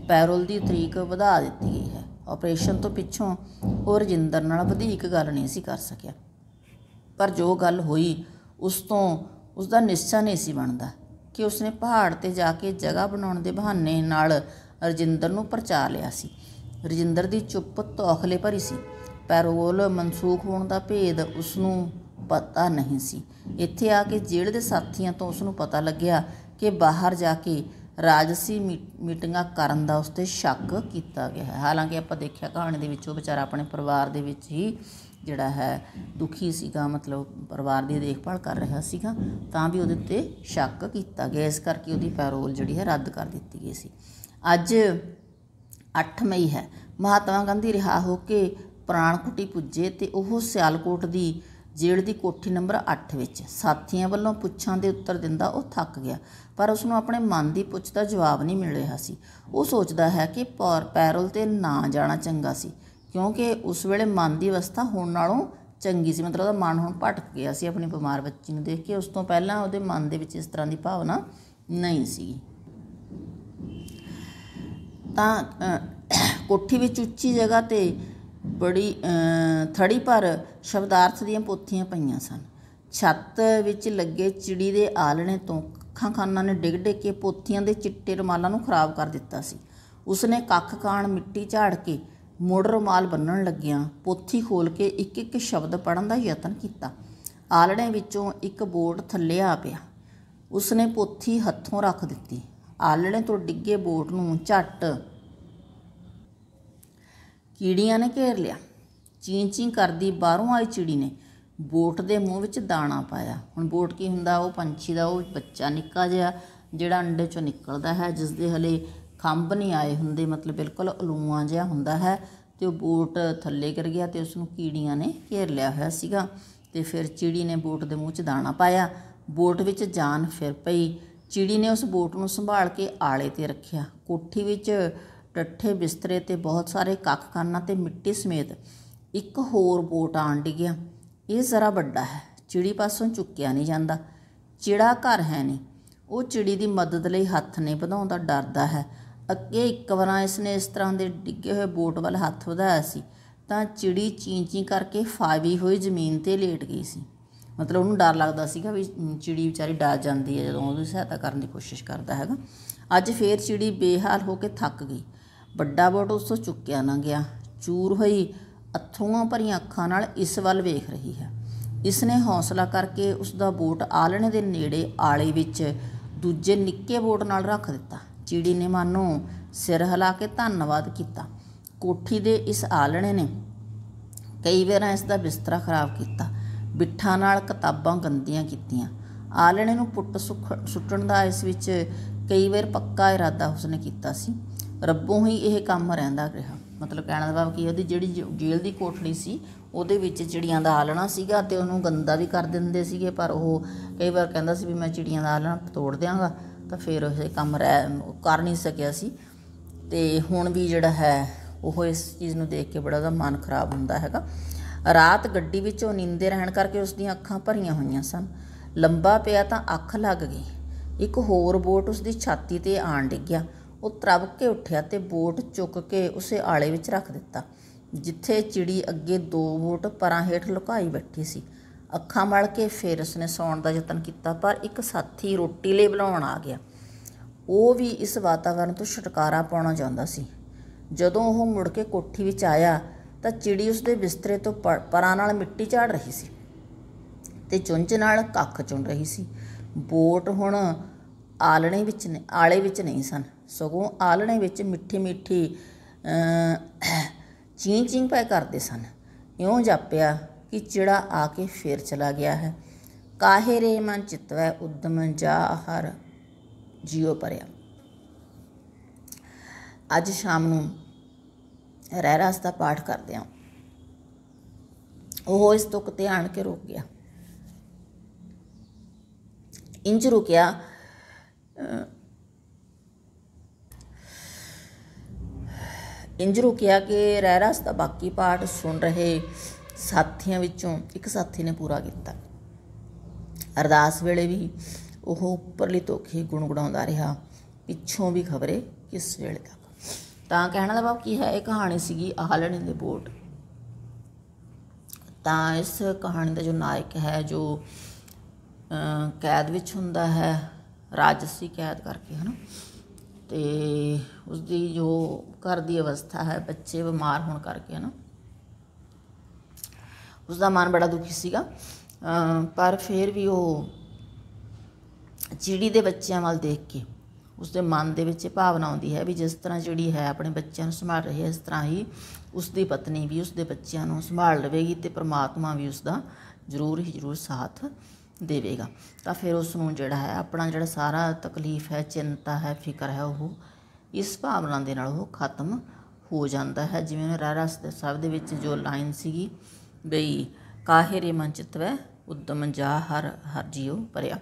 ਪੈਰੋਲ ਦੀ ਤਰੀਕ ਵਧਾ ਦਿੱਤੀ ਗਈ ਹੈ ਆਪਰੇਸ਼ਨ ਤੋਂ ਪਿੱਛੋਂ ਉਹ ਰਜਿੰਦਰ ਨਾਲ ਵਧੇਕ ਗੱਲ ਨਹੀਂ ਸੀ ਕਰ ਸਕਿਆ ਪਰ ਜੋ ਗੱਲ ਹੋਈ ਉਸ ਤੋਂ ਉਸ ਦਾ ਨਿਸ਼ਚਾ ਨਹੀਂ ਸੀ ਬਣਦਾ ਕਿ ਉਸਨੇ ਪਹਾੜ ਤੇ ਜਾ ਕੇ ਜਗ੍ਹਾ ਬਣਾਉਣ ਦੇ ਬਹਾਨੇ ਨਾਲ ਰਜਿੰਦਰ ਨੂੰ ਪਰਚਾ ਲਿਆ ਸੀ ਰਜਿੰਦਰ ਦੀ ਚੁੱਪ ਤੋਖਲੇ ਭਰੀ ਸੀ ਪੈਰੋਲ ਮਨਸੂਖ ਹੋਣ ਦਾ ਭੇਦ ਉਸ ਨੂੰ ਪਤਾ ਨਹੀਂ ਸੀ ਇੱਥੇ ਆ ਕੇ ਜੇਲ੍ਹ ਦੇ ਸਾਥੀਆਂ ਤੋਂ ਉਸ ਨੂੰ ਪਤਾ ਲੱਗਿਆ ਕਿ ਬਾਹਰ ਜਾ ਕੇ ਰਾਜਸੀ ਮੀਟਿੰਗਾਂ ਕਰਨ ਦਾ ਉਸ ਤੇ ਸ਼ੱਕ ਕੀਤਾ ਗਿਆ ਹੈ ਹਾਲਾਂਕਿ ਆਪਾਂ ਦੇਖਿਆ ਕਹਾਣੀ ਦੇ ਵਿੱਚ ਉਹ ਵਿਚਾਰਾ ਆਪਣੇ ਪਰਿਵਾਰ ਦੇ ਵਿੱਚ ਹੀ ਜਿਹੜਾ ਹੈ ਦੁਖੀ ਸੀਗਾ ਮਤਲਬ ਪਰਿਵਾਰ ਦੀ ਦੇਖਭਾਲ ਕਰ ਰਿਹਾ ਸੀਗਾ ਤਾਂ ਵੀ ਉਹਦੇ ਤੇ ਸ਼ੱਕ ਕੀਤਾ ਗਿਆ ਇਸ ਕਰਕੇ ਉਹਦੀ ਪੈਰੋਲ ਜਿਹੜੀ ਹੈ ਰੱਦ ਕਰ ਦਿੱਤੀ ਗਈ ਸੀ ਅੱਜ 8 ਮਈ ਹੈ ਮਹਾਤਮਾ ਗਾਂਧੀ ਰਿਹਾ ਹੋ ਕੇ ਪ੍ਰਾਣਕੁਟੀ ਪੁੱਜੇ ਤੇ ਉਹ ਸਿਆਲਕੋਟ ਦੀ ਜੇਲ੍ਹ ਦੀ ਕੋਠੀ ਨੰਬਰ 8 ਵਿੱਚ ਸਾਥੀਆਂ ਵੱਲੋਂ ਪੁੱਛਾਂ ਦੇ ਉੱਤਰ ਦਿੰਦਾ ਉਹ ਥੱਕ ਗਿਆ ਪਰ ਉਸ ਨੂੰ ਆਪਣੇ ਮਨ ਦੀ ਪੁੱਛ ਦਾ ਜਵਾਬ ਨਹੀਂ ਮਿਲ ਰਿਹਾ ਸੀ ਉਹ ਸੋਚਦਾ ਹੈ ਕਿ ਪਰ ਪੈਰਲ ਤੇ ਨਾ ਜਾਣਾ ਚੰਗਾ ਸੀ ਕਿਉਂਕਿ ਉਸ ਵੇਲੇ ਮਨ ਦੀ ਅਵਸਥਾ ਹੋਣ ਨਾਲੋਂ ਚੰਗੀ ਸੀ ਮਤਲਬ ਉਹਦਾ ਮਨ ਹੁਣ ਭਟਕ ਗਿਆ ਸੀ ਆਪਣੀ ਬਿਮਾਰ ਬੱਚੀ ਨੂੰ ਦੇਖ ਕੇ ਉਸ ਤੋਂ ਪਹਿਲਾਂ ਉਹਦੇ ਮਨ ਦੇ ਵਿੱਚ ਇਸ ਤਰ੍ਹਾਂ ਦੀ ਭਾਵਨਾ ਨਹੀਂ ਸੀ ਤਾਂ ਕੋਠੀ ਵਿੱਚ ਉੱਚੀ ਜਗ੍ਹਾ ਤੇ ਬੜੀ ਥੜੀ ਪਰ ਸ਼ਬਦਾਰਥ ਦੀਆਂ ਪੋਥੀਆਂ ਪਈਆਂ ਸਨ ਛੱਤ ਵਿੱਚ ਲੱਗੇ ਚਿੜੀ ਦੇ ਆਲਣੇ ਤੋਂ ਅੱਖਾਂ ਖਾਨਾਂ ਨੇ ਡਿਗ ਡਿੱਗ ਕੇ ਪੋਥੀਆਂ ਦੇ ਚਿੱਟੇ ਰੁਮਾਲਾਂ ਨੂੰ ਖਰਾਬ ਕਰ ਦਿੱਤਾ ਸੀ ਉਸਨੇ ਕੱਖ ਕਾਣ ਮਿੱਟੀ ਝਾੜ ਕੇ ਮੋੜ ਰੁਮਾਲ ਬੰਨਣ ਲੱਗਿਆ ਪੋਥੀ ਖੋਲ ਕੇ ਇੱਕ ਇੱਕ ਸ਼ਬਦ ਪੜਨ ਦਾ ਯਤਨ ਕੀਤਾ ਆਲਣੇ ਵਿੱਚੋਂ ਇੱਕ ਬੋਰਡ ਥੱਲੇ ਆ ਪਿਆ ਉਸਨੇ ਪੋਥੀ ਹੱਥੋਂ ਰੱਖ ਦਿੱਤੀ ਆਲਣੇ ਤੋਂ ਡਿੱਗੇ ਬੋਰਡ ਨੂੰ ਝੱਟ ਕੀੜੀਆਂ ਨੇ ਘੇਰ ਲਿਆ ਚੀਂ ਚੀਂ ਕਰਦੀ ਬਾਹਰੋਂ ਆਈ ਚਿੜੀ ਨੇ ਬੋਟ ਦੇ ਮੂੰਹ ਵਿੱਚ ਦਾਣਾ ਪਾਇਆ ਹੁਣ ਬੋਟ ਕੀ ਹੁੰਦਾ ਉਹ ਪੰਛੀ ਦਾ ਉਹ ਬੱਚਾ ਨਿੱਕਾ ਜਿਹਾ ਜਿਹੜਾ ਅੰਡੇ ਚੋਂ ਨਿਕਲਦਾ ਹੈ ਜਿਸ ਦੇ ਹਲੇ ਖੰਭ ਨਹੀਂ ਆਏ ਹੁੰਦੇ ਮਤਲਬ ਬਿਲਕੁਲ ਅਲੂਆਂ ਜਿਹਾ ਹੁੰਦਾ ਹੈ ਤੇ ਉਹ ਬੋਟ ਥੱਲੇ ਕਰ ਗਿਆ ਤੇ ਉਸ ਨੂੰ ਕੀੜੀਆਂ ਨੇ ਘੇਰ ਲਿਆ ਹੋਇਆ ਸੀਗਾ ਤੇ ਫਿਰ ਚਿੜੀ ਨੇ ਬੋਟ ਦੇ ਮੂੰਹ 'ਚ ਦਾਣਾ ਪਾਇਆ ਬੋਟ ਵਿੱਚ ਜਾਨ ਫਿਰ ਪਈ ਚਿੜੀ ਨੇ ਉਸ ਬੋਟ ਨੂੰ ਸੰਭਾਲ ਕੇ ਆਲੇ ਤੇ ਰੱਖਿਆ ਕੋਠੀ ਵਿੱਚ ਟੱਠੇ ਬਿਸਤਰੇ ਤੇ ਬਹੁਤ ਸਾਰੇ ਕੱਖ ਕੱਖਖਾਨਾ ਤੇ ਮਿੱਟੀ ਸਮੇਤ ਇੱਕ ਹੋਰ ਬੋਟ ਆਣ ਡਿਗਿਆ ਇਹ ਜ਼ਰਾ ਵੱਡਾ ਹੈ ਚਿੜੀ ਪਾਸੋਂ ਚੁੱਕਿਆ ਨਹੀਂ ਜਾਂਦਾ ਚਿੜਾ ਘਰ ਹੈ ਨਹੀਂ ਉਹ ਚਿੜੀ ਦੀ ਮਦਦ ਲਈ ਹੱਥ ਨਹੀਂ ਵਧਾਉਂਦਾ ਡਰਦਾ ਹੈ ਅੱਗੇ ਇੱਕ ਵਾਰ ਇਸਨੇ ਇਸ ਤਰ੍ਹਾਂ ਦੇ ਡਿੱਗੇ ਹੋਏ ਬੋਟ ਵੱਲ ਹੱਥ ਵਧਾਇਆ ਸੀ ਤਾਂ ਚਿੜੀ ਚੀਂਚੀ ਕਰਕੇ ਫਾਵੀ ਹੋਈ ਜ਼ਮੀਨ ਤੇ ਲੇਟ ਗਈ ਸੀ ਮਤਲਬ ਉਹਨੂੰ ਡਰ ਲੱਗਦਾ ਸੀਗਾ ਵੀ ਚਿੜੀ ਵਿਚਾਰੀ ਡਰ ਜਾਂਦੀ ਹੈ ਜਦੋਂ ਉਹਦੀ ਸਹਾਇਤਾ ਕਰਨ ਦੀ ਕੋਸ਼ਿਸ਼ ਕਰਦਾ ਹੈਗਾ ਅੱਜ ਫੇਰ ਚਿੜੀ ਬੇਹਾਲ ਹੋ ਕੇ ਥੱਕ ਗਈ ਵੱਡਾ ਬੋਟ ਉਸ ਤੋਂ ਚੁੱਕਿਆ ਨਾ ਗਿਆ ਚੂਰ ਹੋਈ ਅਥੂਆਂ ਭਰੀਆਂ ਅੱਖਾਂ ਨਾਲ ਇਸ ਵੱਲ ਵੇਖ ਰਹੀ ਹੈ ਇਸ ਨੇ ਹੌਸਲਾ ਕਰਕੇ ਉਸ ਦਾ ਬੋਟ ਆਲਣੇ ਦੇ ਨੇੜੇ ਆਲੇ ਵਿੱਚ ਦੂਜੇ ਨਿੱਕੇ ਬੋਟ ਨਾਲ ਰੱਖ ਦਿੱਤਾ ਚਿੜੀ ਨੇ ਮਾਨੋ ਸਿਰ ਹਿਲਾ ਕੇ ਧੰਨਵਾਦ ਕੀਤਾ ਕੋਠੀ ਦੇ ਇਸ ਆਲਣੇ ਨੇ ਕਈ ਵਾਰ ਇਸ ਦਾ ਬਿਸਤਰਾ ਖਰਾਬ ਕੀਤਾ ਬਿੱਠਾਂ ਨਾਲ ਕਿਤਾਬਾਂ ਗੰਦੀਆਂ ਕੀਤੀਆਂ ਆਲਣੇ ਨੂੰ ਪੁੱਟ ਸੁੱਟਣ ਦਾ ਇਸ ਵਿੱਚ ਕਈ ਵਾਰ ਪੱਕਾ ਇਰਾਦਾ ਉਸਨੇ ਕੀਤਾ ਸੀ ਰੱਬੋਂ ਹੀ ਇਹ ਕੰਮ ਰਹਿੰਦਾ ਰਿਹਾ ਮਤਲਬ ਕਹਿਣ ਦਾ ਭਾਵ ਕੀ ਉਹਦੀ ਜਿਹੜੀ ਜੇਲ੍ਹ ਦੀ ਕੋਠੜੀ ਸੀ ਉਹਦੇ ਵਿੱਚ ਚਿੜੀਆਂ ਦਾ ਆਲਣਾ ਸੀਗਾ ਤੇ ਉਹਨੂੰ ਗੰਦਾ ਵੀ ਕਰ ਦਿੰਦੇ ਸੀਗੇ ਪਰ ਉਹ ਕਈ ਵਾਰ ਕਹਿੰਦਾ ਸੀ ਵੀ ਮੈਂ ਚਿੜੀਆਂ ਦਾ ਆਲਣਾ ਤੋੜ ਦਿਆਂਗਾ ਤਾਂ ਫਿਰ ਉਹ ਇਹ ਕੰਮ ਰਹਿ ਕਰ ਨਹੀਂ ਸਕਿਆ ਸੀ ਤੇ ਹੁਣ ਵੀ ਜਿਹੜਾ ਹੈ ਉਹ ਇਸ ਚੀਜ਼ ਨੂੰ ਦੇਖ ਕੇ ਬੜਾ ਦਾ ਮਨ ਖਰਾਬ ਹੁੰਦਾ ਹੈਗਾ ਰਾਤ ਗੱਡੀ ਵਿੱਚ ਉਹ ਨੀਂਦੇ ਰਹਿਣ ਕਰਕੇ ਉਸ ਦੀਆਂ ਅੱਖਾਂ ਭਰੀਆਂ ਹੋਈਆਂ ਸਨ ਲੰਬਾ ਪਿਆ ਤਾਂ ਅੱਖ ਲੱਗ ਗਈ ਇੱਕ ਹੋਰ ਬੋਟ ਉਸ ਦੀ ਛਾਤੀ ਤੇ ਆਣ ਡਿੱਗਿਆ ਉਹ ਤਰਬ ਕੇ ਉੱਠਿਆ ਤੇ ਬੋਟ ਚੁੱਕ ਕੇ ਉਸੇ ਆਲੇ ਵਿੱਚ ਰੱਖ ਦਿੱਤਾ ਜਿੱਥੇ ਚਿੜੀ ਅੱਗੇ ਦੋ ਬੋਟ ਪਰਾਂ ਹੇਠ ਲੁਕਾਈ ਬੈਠੀ ਸੀ ਅੱਖਾਂ ਮਲ ਕੇ ਫੇਰ ਉਸਨੇ ਸੌਣ ਦਾ ਯਤਨ ਕੀਤਾ ਪਰ ਇੱਕ ਸਾਥੀ ਰੋਟੀ ਲਈ ਬੁਲਾਉਣ ਆ ਗਿਆ ਉਹ ਵੀ ਇਸ ਵਾਤਾਵਰਣ ਤੋਂ ਛੁਟਕਾਰਾ ਪਾਉਣਾ ਚਾਹੁੰਦਾ ਸੀ ਜਦੋਂ ਉਹ ਮੁੜ ਕੇ ਕੋਠੀ ਵਿੱਚ ਆਇਆ ਤਾਂ ਚਿੜੀ ਉਸਦੇ ਬਿਸਤਰੇ ਤੋਂ ਪਰਾਂ ਨਾਲ ਮਿੱਟੀ ਝਾੜ ਰਹੀ ਸੀ ਤੇ ਚੁੰਝ ਨਾਲ ਕੱਖ ਚੁੰਨ ਰਹੀ ਸੀ ਬੋਟ ਹੁਣ ਆਲਣੇ ਵਿੱਚ ਨੇ ਆਲੇ ਵਿੱਚ ਨਹੀਂ ਸਨ ਸਗੋਂ ਆਲਣੇ ਵਿੱਚ ਮਿੱਠੀ ਮਿੱਠੀ ਚੀਂ ਚੀਂ ਕਰਦੇ ਸਨ ਇਉਂ ਜਾਪਿਆ ਕਿ ਚਿੜਾ ਆ ਕੇ ਫੇਰ ਚਲਾ ਗਿਆ ਹੈ ਕਾਹੇ ਰੇ ਮਨ ਚਿਤਵੈ ਉਦਮ ਜਾ ਹਰ ਜਿਉ ਪਰਿਆ ਅੱਜ ਸ਼ਾਮ ਨੂੰ ਰਹਿ ਰਾਸ ਦਾ ਪਾਠ ਕਰਦੇ ਹਾਂ ਉਹ ਇਸ ਤੁਕ ਧਿਆਨ ਆਣ ਕੇ ਰੁਕ ਗਿਆ ਇੰਜ ਰੁਕਿਆ ਇੰਜਰੂ ਕਿਹਾ ਕਿ ਰਹਿ ਰਸ ਦਾ ਬਾਕੀ ਪਾਰਟ ਸੁਣ ਰਹੇ ਸਾਥੀਆਂ ਵਿੱਚੋਂ ਇੱਕ ਸਾਥੀ ਨੇ ਪੂਰਾ ਕੀਤਾ ਅਰਦਾਸ ਵੇਲੇ ਵੀ ਉਹ ਉੱਪਰਲੀ ਤੋਖੀ ਗੁੰਗੜਾਉਂਦਾ ਰਿਹਾ ਪਿੱਛੋਂ ਵੀ ਖਬਰੇ ਕਿਸ ਵੇਲੇ ਤੱਕ ਤਾਂ ਕਹਿਣ ਦਾ ਭਾਵ ਕੀ ਹੈ ਇਹ ਕਹਾਣੀ ਸੀਗੀ ਆਹਲਣੇ ਦੇ ਬੋਟ ਤਾਂ ਇਸ ਕਹਾਣੀ ਦਾ ਜੋ ਨਾਇਕ ਹੈ ਜੋ ਕੈਦ ਵਿੱਚ ਹੁੰਦਾ ਹੈ ਰਾਜਸੀ ਕੈਦ ਕਰਕੇ ਹਨਾ ਤੇ ਉਸ ਦੀ ਜੋ ਘਰ ਦੀ ਅਵਸਥਾ ਹੈ ਬੱਚੇ ਬਿਮਾਰ ਹੋਣ ਕਰਕੇ ਹਨਾ ਉਸ ਦਾ ਮਨ ਬੜਾ ਦੁਖੀ ਸੀਗਾ ਪਰ ਫਿਰ ਵੀ ਉਹ ਚਿੜੀ ਦੇ ਬੱਚਿਆਂ ਵੱਲ ਦੇਖ ਕੇ ਉਸ ਦੇ ਮਨ ਦੇ ਵਿੱਚ ਭਾਵਨਾ ਆਉਂਦੀ ਹੈ ਵੀ ਜਿਸ ਤਰ੍ਹਾਂ ਜਿਹੜੀ ਹੈ ਆਪਣੇ ਬੱਚਿਆਂ ਨੂੰ ਸੰਭਾਲ ਰਹੀ ਹੈ ਇਸ ਤਰ੍ਹਾਂ ਹੀ ਉਸ ਦੀ ਪਤਨੀ ਵੀ ਉਸ ਦੇ ਬੱਚਿਆਂ ਨੂੰ ਸੰਭਾਲ ਲਵੇਗੀ ਤੇ ਪ੍ਰਮਾਤਮਾ ਵੀ ਉਸ ਦਾ ਜ਼ਰੂਰ ਹੀ ਜ਼ਰੂਰ ਸਾਥ ਦੇਵੇਗਾ ਤਾਂ ਫਿਰ ਉਸ ਨੂੰ ਜਿਹੜਾ ਹੈ ਆਪਣਾ ਜਿਹੜਾ ਸਾਰਾ ਤਕਲੀਫ ਹੈ ਚਿੰਤਾ ਹੈ ਫਿਕਰ ਹੈ ਉਹ ਇਸ ਭਾਵਨਾ ਦੇ ਨਾਲ ਉਹ ਖਤਮ ਹੋ ਜਾਂਦਾ ਹੈ ਜਿਵੇਂ ਉਹ ਰਸ ਦੇ ਸਾਹਿਬ ਦੇ ਵਿੱਚ ਜੋ ਲਾਈਨ ਸੀਗੀ ਬਈ ਕਾਹਿਰੇ ਮਨ ਚਿਤਵੈ ਉਦਮ ਜਾ ਹਰ ਹਰ ਜੀਉ ਪਰਿਆ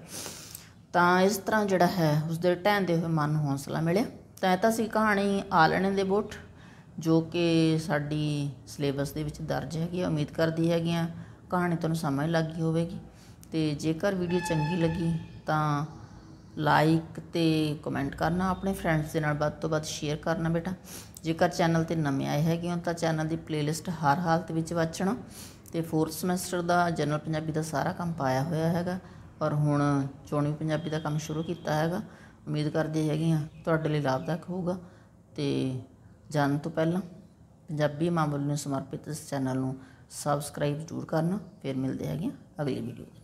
ਤਾਂ ਇਸ ਤਰ੍ਹਾਂ ਜਿਹੜਾ ਹੈ ਉਸ ਦੇ ਟਹਿੰਦੇ ਹੋਏ ਮਨ ਨੂੰ ਹੌਸਲਾ ਮਿਲਿਆ ਤਾਂ ਇਹ ਤਾਂ ਸੀ ਕਹਾਣੀ ਆਲਣੇ ਦੇ ਬੁੱਠ ਜੋ ਕਿ ਸਾਡੀ ਸਿਲੇਬਸ ਦੇ ਵਿੱਚ ਦਰਜ ਹੈਗੀ ਉਮੀਦ ਕਰਦੀ ਹੈਗੀਆਂ ਕਹਾਣੀ ਤੁਹਾਨੂੰ ਸਮਝ ਲੱਗੀ ਹੋਵੇਗੀ ਤੇ ਜੇਕਰ ਵੀਡੀਓ ਚੰਗੀ ਲੱਗੀ ਤਾਂ ਲਾਈਕ ਤੇ ਕਮੈਂਟ ਕਰਨਾ ਆਪਣੇ ਫਰੈਂਡਸ ਦੇ ਨਾਲ ਵੱਧ ਤੋਂ ਵੱਧ ਸ਼ੇਅਰ ਕਰਨਾ ਬੇਟਾ ਜੇਕਰ ਚੈਨਲ ਤੇ ਨਵੇਂ ਆਏ ਹੈਗੇ ਹੋ ਤਾਂ ਚੈਨਲ ਦੀ ਪਲੇਲਿਸਟ ਹਰ ਹਾਲਤ ਵਿੱਚ ਵਾਚਣਾ ਤੇ 4th ਸਮੈਸਟਰ ਦਾ ਜਨਰਲ ਪੰਜਾਬੀ ਦਾ ਸਾਰਾ ਕੰਮ ਪਾਇਆ ਹੋਇਆ ਹੈਗਾ ਔਰ ਹੁਣ ਚੋਣੀ ਪੰਜਾਬੀ ਦਾ ਕੰਮ ਸ਼ੁਰੂ ਕੀਤਾ ਹੈਗਾ ਉਮੀਦ ਕਰਦੇ ਹੈਗੇ ਆ ਤੁਹਾਡੇ ਲਈ ਲਾਭਦਾਇਕ ਹੋਊਗਾ ਤੇ ਜਾਣ ਤੋਂ ਪਹਿਲਾਂ ਪੰਜਾਬੀ ਮਾਂ ਬੋਲੀ ਨੂੰ ਸਮਰਪਿਤ ਇਸ ਚੈਨਲ ਨੂੰ ਸਬਸਕ੍ਰਾਈਬ ਜ਼ਰੂਰ ਕਰਨਾ ਫਿਰ ਮਿਲਦੇ ਹੈਗੇ ਅਗਲੀ ਵੀਡੀਓ